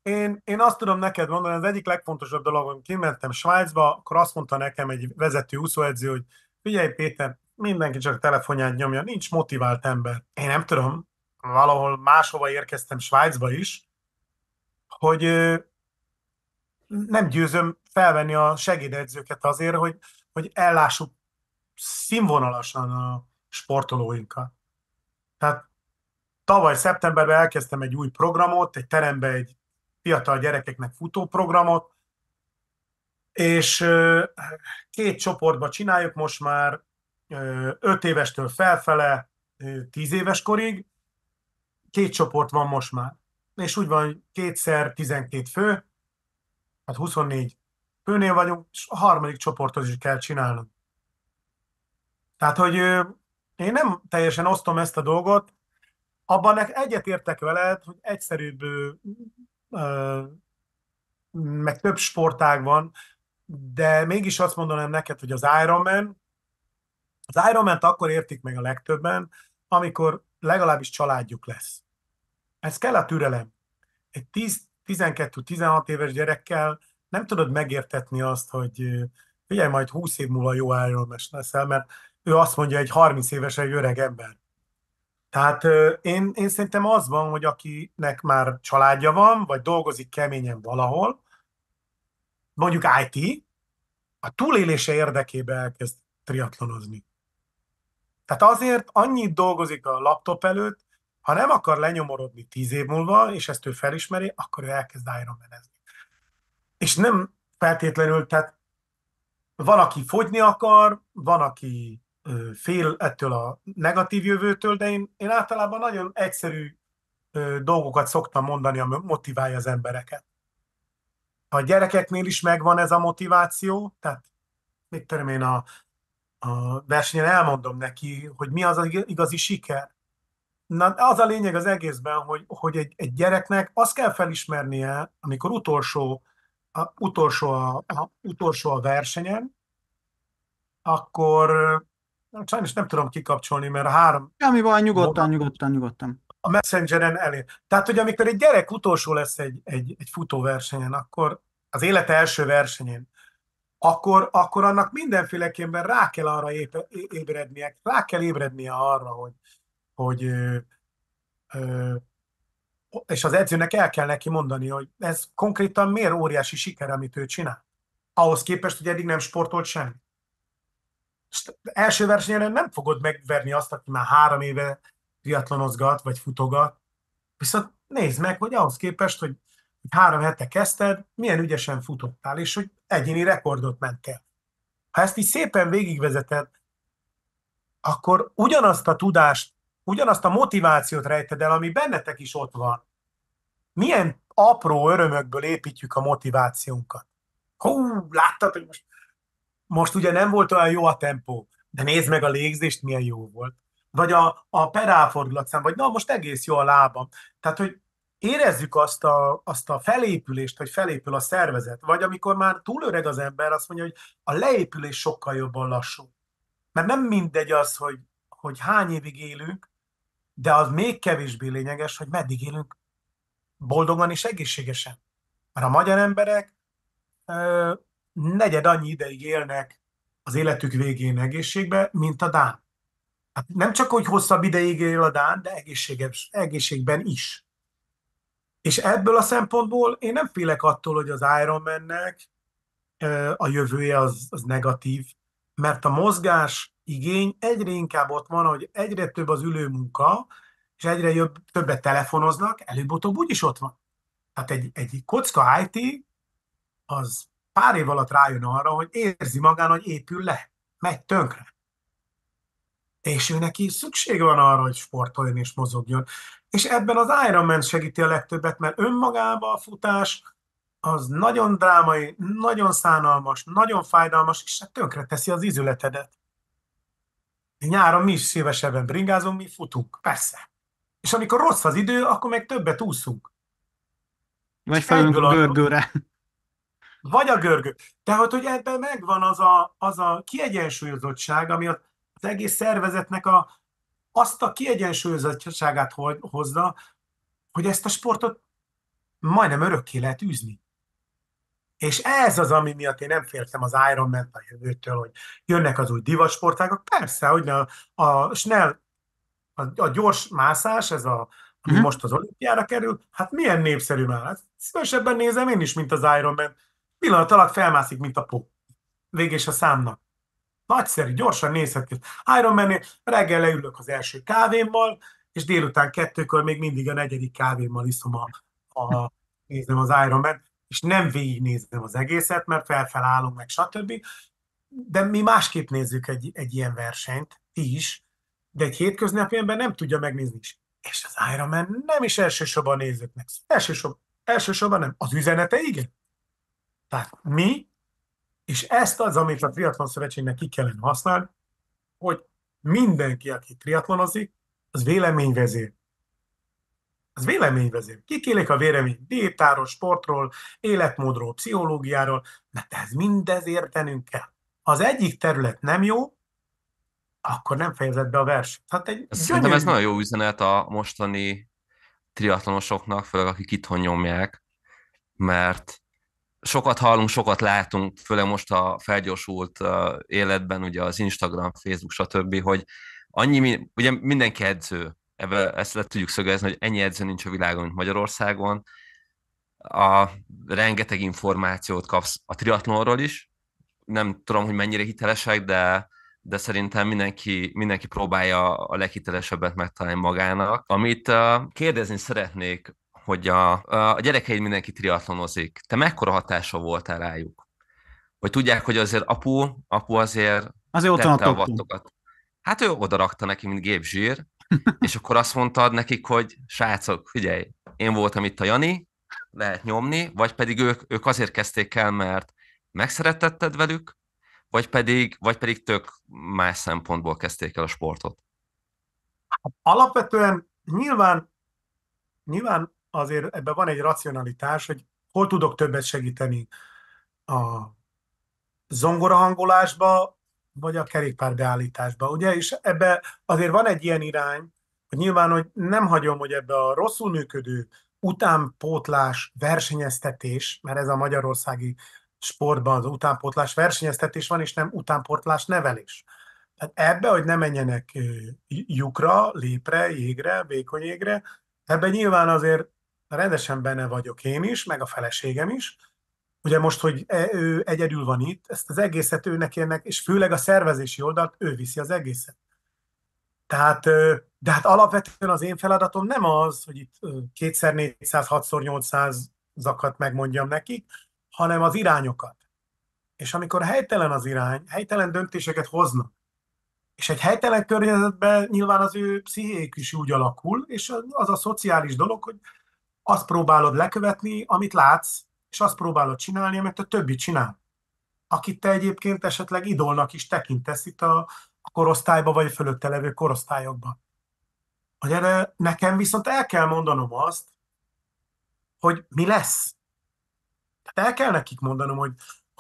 Én, én azt tudom neked mondani, az egyik legfontosabb dolog, amikor kimentem Svájcba, akkor azt mondta nekem egy vezető úszóedző, hogy figyelj Péter, mindenki csak telefonját nyomja, nincs motivált ember. Én nem tudom, valahol máshova érkeztem Svájcba is, hogy nem győzöm felvenni a segédedzőket azért, hogy, hogy ellássuk színvonalasan a sportolóinkat. Tehát tavaly szeptemberben elkezdtem egy új programot, egy terembe egy fiatal gyerekeknek futó programot, és két csoportba csináljuk most már öt évestől felfele, tíz éves korig, két csoport van most már, és úgy van, kétszer 12 fő, hát 24 főnél vagyunk, és a harmadik csoportot is kell csinálnunk. Tehát, hogy én nem teljesen osztom ezt a dolgot, abban egyetértek veled, hogy egyszerűbb, meg több sportág van, de mégis azt mondanám neked, hogy az Ironman, az Ironman-t akkor értik meg a legtöbben, amikor legalábbis családjuk lesz. Ez kell a türelem. Egy 12 16 éves gyerekkel nem tudod megértetni azt, hogy figyelj, majd 20 év múlva jó Ironman leszel, mert ő azt mondja, egy 30 éves egy öreg ember. Tehát én, én szerintem az van, hogy akinek már családja van, vagy dolgozik keményen valahol, mondjuk IT, a túlélése érdekében elkezd triatlonozni. Tehát azért annyit dolgozik a laptop előtt, ha nem akar lenyomorodni tíz év múlva, és ezt ő felismeri, akkor ő elkezd Iron menezni. És nem feltétlenül, tehát van, aki fogyni akar, van, aki fél ettől a negatív jövőtől, de én, én általában nagyon egyszerű dolgokat szoktam mondani, ami motiválja az embereket. A gyerekeknél is megvan ez a motiváció, tehát mit tudom én, a a versenyen elmondom neki, hogy mi az, az igazi siker. Na, az a lényeg az egészben, hogy, hogy egy, egy gyereknek azt kell felismernie, amikor utolsó a, utolsó, a, a, utolsó a versenyen, akkor sajnos nem tudom kikapcsolni, mert a három... Ami van, nyugodtan, nyugodtan, nyugodtan. A Messengeren elér. Tehát, hogy amikor egy gyerek utolsó lesz egy, egy, egy futóversenyen, akkor az élet első versenyén, akkor, akkor annak mindenféleképpen rá kell arra ébrednie, rá kell ébrednie arra, hogy, hogy ö, ö, és az edzőnek el kell neki mondani, hogy ez konkrétan miért óriási siker, amit ő csinál. Ahhoz képest, hogy eddig nem sportolt semmi. Első versenyen nem fogod megverni azt, aki már három éve triatlonozgat, vagy futogat. Viszont nézd meg, hogy ahhoz képest, hogy három hete kezdted, milyen ügyesen futottál, és hogy egyéni rekordot ment el. Ha ezt így szépen végigvezeted, akkor ugyanazt a tudást, ugyanazt a motivációt rejted el, ami bennetek is ott van. Milyen apró örömökből építjük a motivációnkat. Hú, láttad, hogy most, most ugye nem volt olyan jó a tempó, de nézd meg a légzést, milyen jó volt. Vagy a, a pedálfordulatszám, vagy na, most egész jó a lábam. Tehát, hogy érezzük azt a, azt a felépülést, hogy felépül a szervezet, vagy amikor már túl öreg az ember, azt mondja, hogy a leépülés sokkal jobban lassú. Mert nem mindegy az, hogy, hogy hány évig élünk, de az még kevésbé lényeges, hogy meddig élünk boldogan és egészségesen. Mert a magyar emberek ö, negyed annyi ideig élnek az életük végén egészségben, mint a Dán. Hát nem csak, hogy hosszabb ideig él a Dán, de egészségben is. És ebből a szempontból én nem félek attól, hogy az Iron Man-nek a jövője az, az negatív, mert a mozgás igény egyre inkább ott van, hogy egyre több az ülő munka és egyre jobb, többet telefonoznak, előbb-utóbb úgyis ott van. Tehát egy, egy kocka IT az pár év alatt rájön arra, hogy érzi magán, hogy épül le, megy tönkre. És ő neki szüksége van arra, hogy sportoljon és mozogjon és ebben az Ironman segíti a legtöbbet, mert önmagában a futás az nagyon drámai, nagyon szánalmas, nagyon fájdalmas, és hát tönkre teszi az izületedet. Nyáron mi is szívesebben bringázunk, mi futunk, persze. És amikor rossz az idő, akkor meg többet úszunk. Vagy a görgőre. Vagy a görgő. Tehát, hogy ebben megvan az a, az a kiegyensúlyozottság, ami az egész szervezetnek a, azt a kiegyensúlyozottságát hozza, hogy ezt a sportot majdnem örökké lehet űzni. És ez az, ami miatt én nem féltem az Iron man a jövőtől, hogy jönnek az új divasportágok. Persze, hogy a, a snell, a, a gyors mászás, ez a, ami mm most az olimpiára kerül, hát milyen népszerű már. Hát szívesebben nézem én is, mint az Iron Man. Pillanat alatt felmászik, mint a pó. Végés a számnak. Nagyszerű, gyorsan nézhet Iron man reggel leülök az első kávémmal, és délután kettőkor még mindig a negyedik kávémmal iszom a, a nézem az Iron Man, és nem végignézem az egészet, mert felfelállom meg stb. De mi másképp nézzük egy, egy ilyen versenyt, ti is, de egy hétköznapi ember nem tudja megnézni is. És az Iron Man nem is elsősorban nézőknek. Elsősorban, elsősorban nem. Az üzenete igen. Tehát mi és ezt az, amit a triatlon szövetségnek ki kellene használni, hogy mindenki, aki triatlonozik, az véleményvezér. Az véleményvezér. Kikélik a vélemény diétáról, sportról, életmódról, pszichológiáról, mert ez mindez értenünk kell. Az egyik terület nem jó, akkor nem fejezett be a versenyt. Hát egy Ezt Szerintem ez nagyon jó üzenet a mostani triatlonosoknak, főleg akik itthon nyomják, mert sokat hallunk, sokat látunk, főleg most a felgyorsult életben, ugye az Instagram, Facebook, stb., hogy annyi, ugye mindenki edző, ebbe ezt le tudjuk szögezni, hogy ennyi edző nincs a világon, mint Magyarországon, a rengeteg információt kapsz a triatlonról is, nem tudom, hogy mennyire hitelesek, de, de szerintem mindenki, mindenki próbálja a leghitelesebbet megtalálni magának. Amit uh, kérdezni szeretnék hogy a, a gyerekeid mindenki triatlonozik. Te mekkora hatása voltál rájuk? Hogy tudják, hogy azért apu, apu azért azért ott tette a vattokat. Hát ő odarakta neki, mint gépzsír, és akkor azt mondtad nekik, hogy srácok, figyelj, én voltam itt a Jani, lehet nyomni, vagy pedig ők, ők azért kezdték el, mert megszeretetted velük, vagy pedig, vagy pedig tök más szempontból kezdték el a sportot? Hát alapvetően nyilván, nyilván azért ebben van egy racionalitás, hogy hol tudok többet segíteni a zongorahangolásba, vagy a kerékpárbeállításba, ugye? És ebbe azért van egy ilyen irány, hogy nyilván, hogy nem hagyom, hogy ebbe a rosszul működő utánpótlás versenyeztetés, mert ez a magyarországi sportban az utánpótlás versenyeztetés van, és nem utánpótlás nevelés. Tehát ebbe, hogy ne menjenek lyukra, lépre, jégre, vékony jégre, ebbe nyilván azért rendesen benne vagyok én is, meg a feleségem is. Ugye most, hogy e, ő egyedül van itt, ezt az egészet őnek érnek, és főleg a szervezési oldalt ő viszi az egészet. Tehát, de hát alapvetően az én feladatom nem az, hogy itt kétszer, négyszáz, hatszor, nyolcszáz zakat megmondjam nekik, hanem az irányokat. És amikor helytelen az irány, helytelen döntéseket hoznak, és egy helytelen környezetben nyilván az ő pszichéjük is úgy alakul, és az a szociális dolog, hogy azt próbálod lekövetni, amit látsz, és azt próbálod csinálni, amit a többi csinál. Akit te egyébként esetleg idolnak is tekintesz itt a, a korosztályba, vagy a fölötte levő korosztályokba. Hogy erre nekem viszont el kell mondanom azt, hogy mi lesz. Tehát el kell nekik mondanom, hogy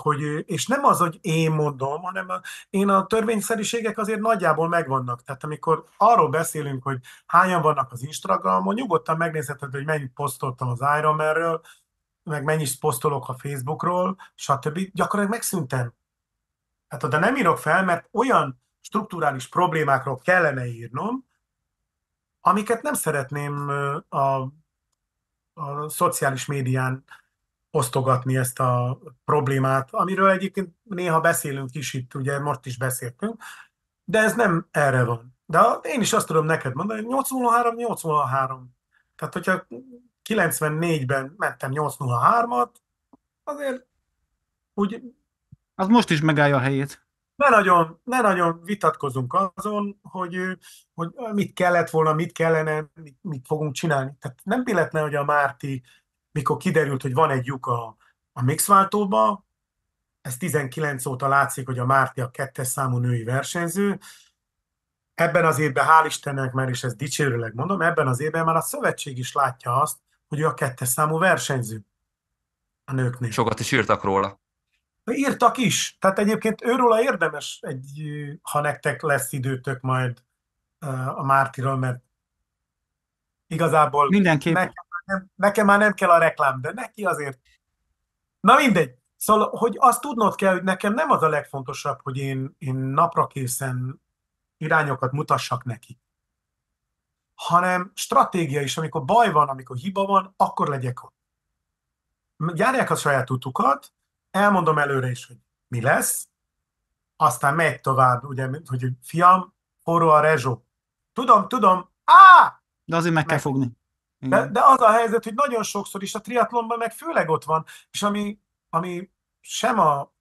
hogy, és nem az, hogy én mondom, hanem a, én a törvényszerűségek azért nagyjából megvannak. Tehát amikor arról beszélünk, hogy hányan vannak az Instagramon, nyugodtan megnézheted, hogy mennyit posztoltam az Ironmanről, meg mennyit posztolok a Facebookról, stb. Gyakorlatilag megszűntem. Hát oda nem írok fel, mert olyan strukturális problémákról kellene írnom, amiket nem szeretném a, a szociális médián osztogatni ezt a problémát, amiről egyébként néha beszélünk is itt, ugye most is beszéltünk, de ez nem erre van. De én is azt tudom neked mondani, hogy 803, 803. Tehát, hogyha 94-ben mentem 803-at, azért úgy... Az most is megállja a helyét. Ne nagyon, ne nagyon vitatkozunk azon, hogy, hogy mit kellett volna, mit kellene, mit, mit fogunk csinálni. Tehát nem véletlen, hogy a Márti mikor kiderült, hogy van egy lyuk a, a mixváltóba, ez 19 óta látszik, hogy a Márti a kettes számú női versenyző, ebben az évben, hál' Istennek már, és ezt dicsérőleg mondom, ebben az évben már a szövetség is látja azt, hogy ő a kettes számú versenyző a nőknél. Sokat is írtak róla. Írtak is. Tehát egyébként a érdemes, egy, ha nektek lesz időtök majd a Mártiról, mert igazából Mindenképp. nekem nekem már nem kell a reklám, de neki azért. Na mindegy. Szóval, hogy azt tudnod kell, hogy nekem nem az a legfontosabb, hogy én, én napra készen irányokat mutassak neki, hanem stratégia is, amikor baj van, amikor hiba van, akkor legyek ott. Járják a saját utukat, elmondom előre is, hogy mi lesz, aztán megy tovább, ugye, hogy fiam, forró a rezsó. Tudom, tudom, á! De azért meg, meg kell fogni. De, de az a helyzet, hogy nagyon sokszor is a triatlonban meg főleg ott van, és ami, ami sem a, a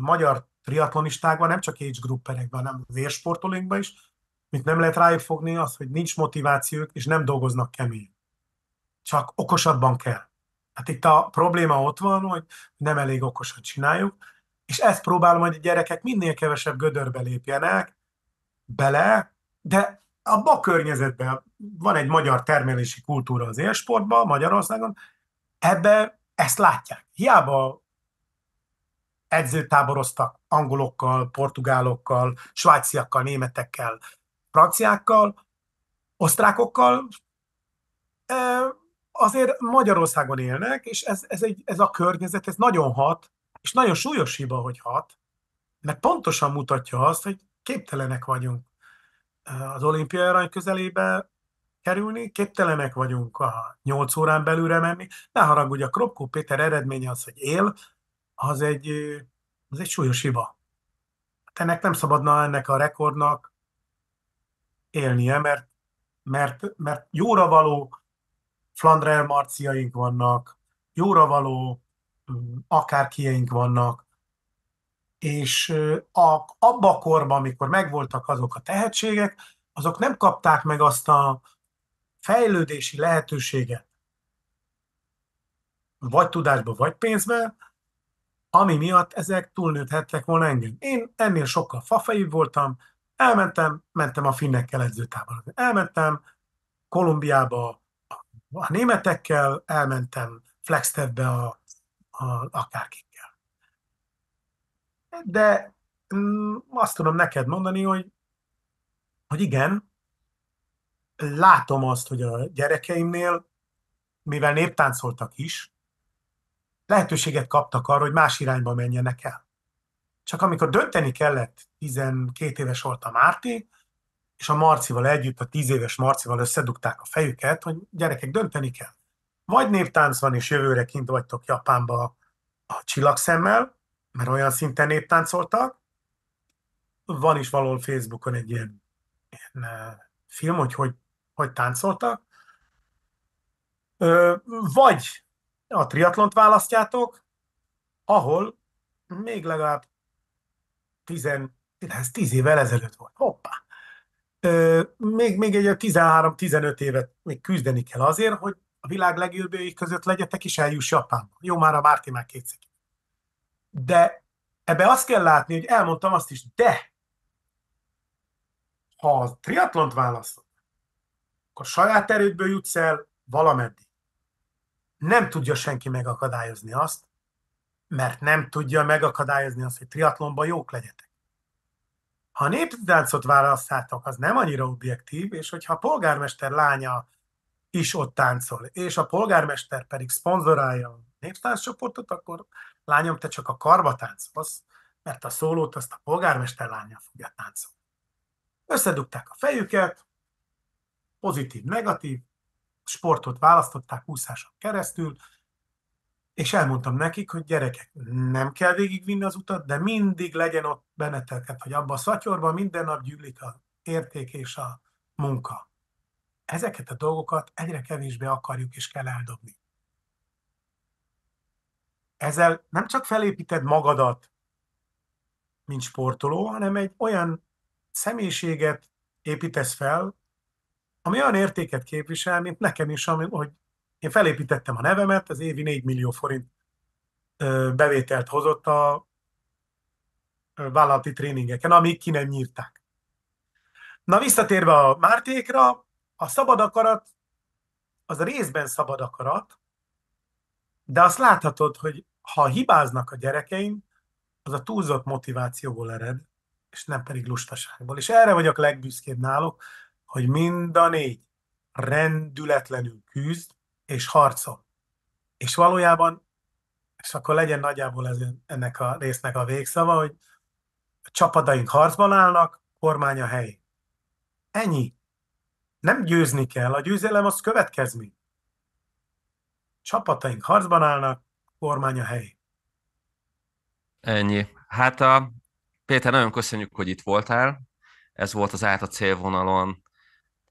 magyar triatlonistákban, nem csak age grouperekben, hanem az is, mit nem lehet rájuk fogni, az, hogy nincs motivációk, és nem dolgoznak kemény. Csak okosabban kell. Hát itt a probléma ott van, hogy nem elég okosan csináljuk, és ezt próbálom, hogy a gyerekek minél kevesebb gödörbe lépjenek bele, de abban a környezetben van egy magyar termelési kultúra az élsportban, Magyarországon, ebbe ezt látják. Hiába edzőtáboroztak angolokkal, portugálokkal, svájciakkal, németekkel, franciákkal, osztrákokkal, azért Magyarországon élnek, és ez, ez, egy, ez a környezet, ez nagyon hat, és nagyon súlyos hiba, hogy hat, mert pontosan mutatja azt, hogy képtelenek vagyunk az olimpiai arany közelébe kerülni, képtelenek vagyunk a 8 órán belülre menni. Ne haragudj, a Kropkó Péter eredménye az, hogy él, az egy, az egy súlyos hiba. Hát ennek nem szabadna ennek a rekordnak élnie, mert, mert, mert jóra való Flandrel marciaink vannak, jóra való akárkieink vannak, és a, abba a korban, amikor megvoltak azok a tehetségek, azok nem kapták meg azt a fejlődési lehetőséget, vagy tudásba, vagy pénzbe, ami miatt ezek túlnőthettek volna engem. Én ennél sokkal fafejű voltam, elmentem, mentem a finnekkel edzőtáborozni. Elmentem Kolumbiába a németekkel, elmentem Flextebbe a, a, akárki de mm, azt tudom neked mondani, hogy, hogy igen, látom azt, hogy a gyerekeimnél, mivel néptáncoltak is, lehetőséget kaptak arra, hogy más irányba menjenek el. Csak amikor dönteni kellett, 12 éves volt a Márti, és a Marcival együtt, a 10 éves Marcival összedugták a fejüket, hogy gyerekek, dönteni kell. Vagy néptánc van, és jövőre kint vagytok Japánba a csillagszemmel, mert olyan szinten néptáncoltak. Van is valahol Facebookon egy ilyen, ilyen eh, film, hogy, hogy hogy táncoltak. vagy a triatlont választjátok, ahol még legalább 10, hát ez 10 évvel ezelőtt volt. Hoppá! még, még egy 13-15 évet még küzdeni kell azért, hogy a világ legjobbjai között legyetek, és eljuss Japánba. Jó, már a Márti már kétszer de ebbe azt kell látni, hogy elmondtam azt is, de ha a triatlont választod, akkor saját erődből jutsz el valameddig. Nem tudja senki megakadályozni azt, mert nem tudja megakadályozni azt, hogy triatlonban jók legyetek. Ha a néptáncot választátok, az nem annyira objektív, és hogyha a polgármester lánya is ott táncol, és a polgármester pedig szponzorálja a néptánccsoportot, akkor lányom, te csak a karba táncolsz, mert a szólót azt a polgármester lánya fogja táncolni. Összedugták a fejüket, pozitív, negatív, sportot választották úszáson keresztül, és elmondtam nekik, hogy gyerekek, nem kell végigvinni az utat, de mindig legyen ott benneteket, hogy abban a szatyorban minden nap gyűlik a érték és a munka. Ezeket a dolgokat egyre kevésbé akarjuk és kell eldobni ezzel nem csak felépíted magadat, mint sportoló, hanem egy olyan személyiséget építesz fel, ami olyan értéket képvisel, mint nekem is, ami, hogy én felépítettem a nevemet, az évi 4 millió forint bevételt hozott a vállalati tréningeken, amíg ki nem nyírták. Na visszatérve a Mártékra, a szabad akarat az részben szabad akarat, de azt láthatod, hogy ha hibáznak a gyerekeim, az a túlzott motivációból ered, és nem pedig lustaságból. És erre vagyok legbüszkébb náluk, hogy mind a négy rendületlenül küzd és harcol. És valójában, és akkor legyen nagyjából ez, ennek a résznek a végszava, hogy a csapataink harcban állnak, kormány a helyén. Ennyi. Nem győzni kell, a győzelem az következmény. Csapataink harcban állnak, kormány a hely. Ennyi. Hát a Péter, nagyon köszönjük, hogy itt voltál. Ez volt az át a célvonalon.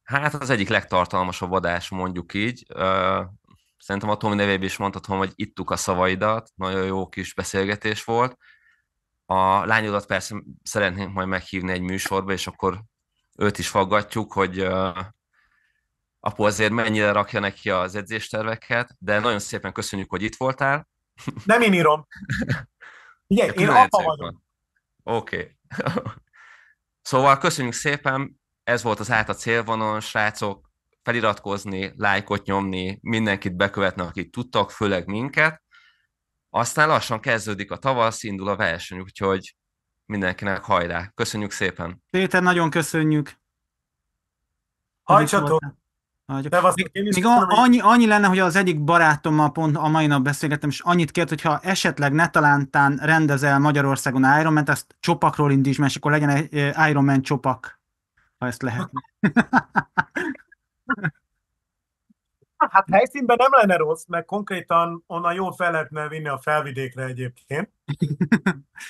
Hát az egyik legtartalmasabb adás, mondjuk így. Szerintem a Tomi nevében is mondhatom, hogy ittuk a szavaidat, nagyon jó kis beszélgetés volt. A lányodat persze szeretnénk majd meghívni egy műsorba, és akkor őt is faggatjuk, hogy apu azért mennyire rakja neki az edzésterveket, de nagyon szépen köszönjük, hogy itt voltál. Nem én írom. Ugye, én apa vagyok. Oké. Okay. szóval köszönjük szépen, ez volt az át a célvonal, srácok, feliratkozni, lájkot nyomni, mindenkit bekövetni, akit tudtak, főleg minket. Aztán lassan kezdődik a tavasz, indul a verseny, úgyhogy mindenkinek hajrá. Köszönjük szépen! Péter, nagyon köszönjük! Hajtsatok! Hagyjuk. De még, én még annyi, annyi lenne, hogy az egyik barátommal pont a mai nap beszélgettem, és annyit kért, hogyha esetleg netalántán rendezel Magyarországon Iron Man-t, ezt csopakról indítsd, mert akkor legyen egy eh, Iron Man csopak, ha ezt lehet. Hát helyszínben nem lenne rossz, mert konkrétan onnan jól fel lehetne vinni a felvidékre egyébként.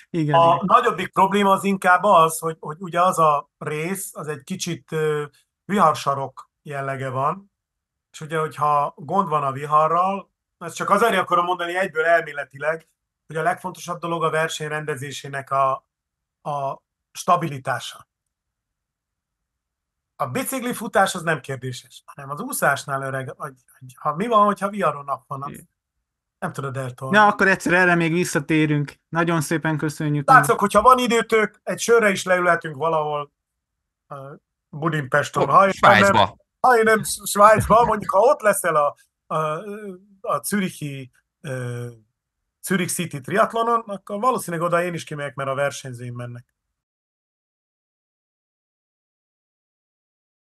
igen, a igen. nagyobbik probléma az inkább az, hogy, hogy ugye az a rész, az egy kicsit viharsarok jellege van, és ugye, hogyha gond van a viharral, ezt csak azért akarom mondani egyből elméletileg, hogy a legfontosabb dolog a verseny rendezésének a, a stabilitása. A bicikli futás az nem kérdéses, hanem az úszásnál öreg, hogy, hogy ha mi van, hogyha viharon nap van, az nem tudod eltolni. Na, akkor egyszer erre még visszatérünk. Nagyon szépen köszönjük. Látszok, hogyha van időtök, egy sörre is leülhetünk valahol uh, Budimpestoron. ha, ha én nem Svájcban, mondjuk ha ott leszel a, a, a Zürichi Zürich City triatlonon, akkor valószínűleg oda én is kimegyek, mert a versenyzőim mennek.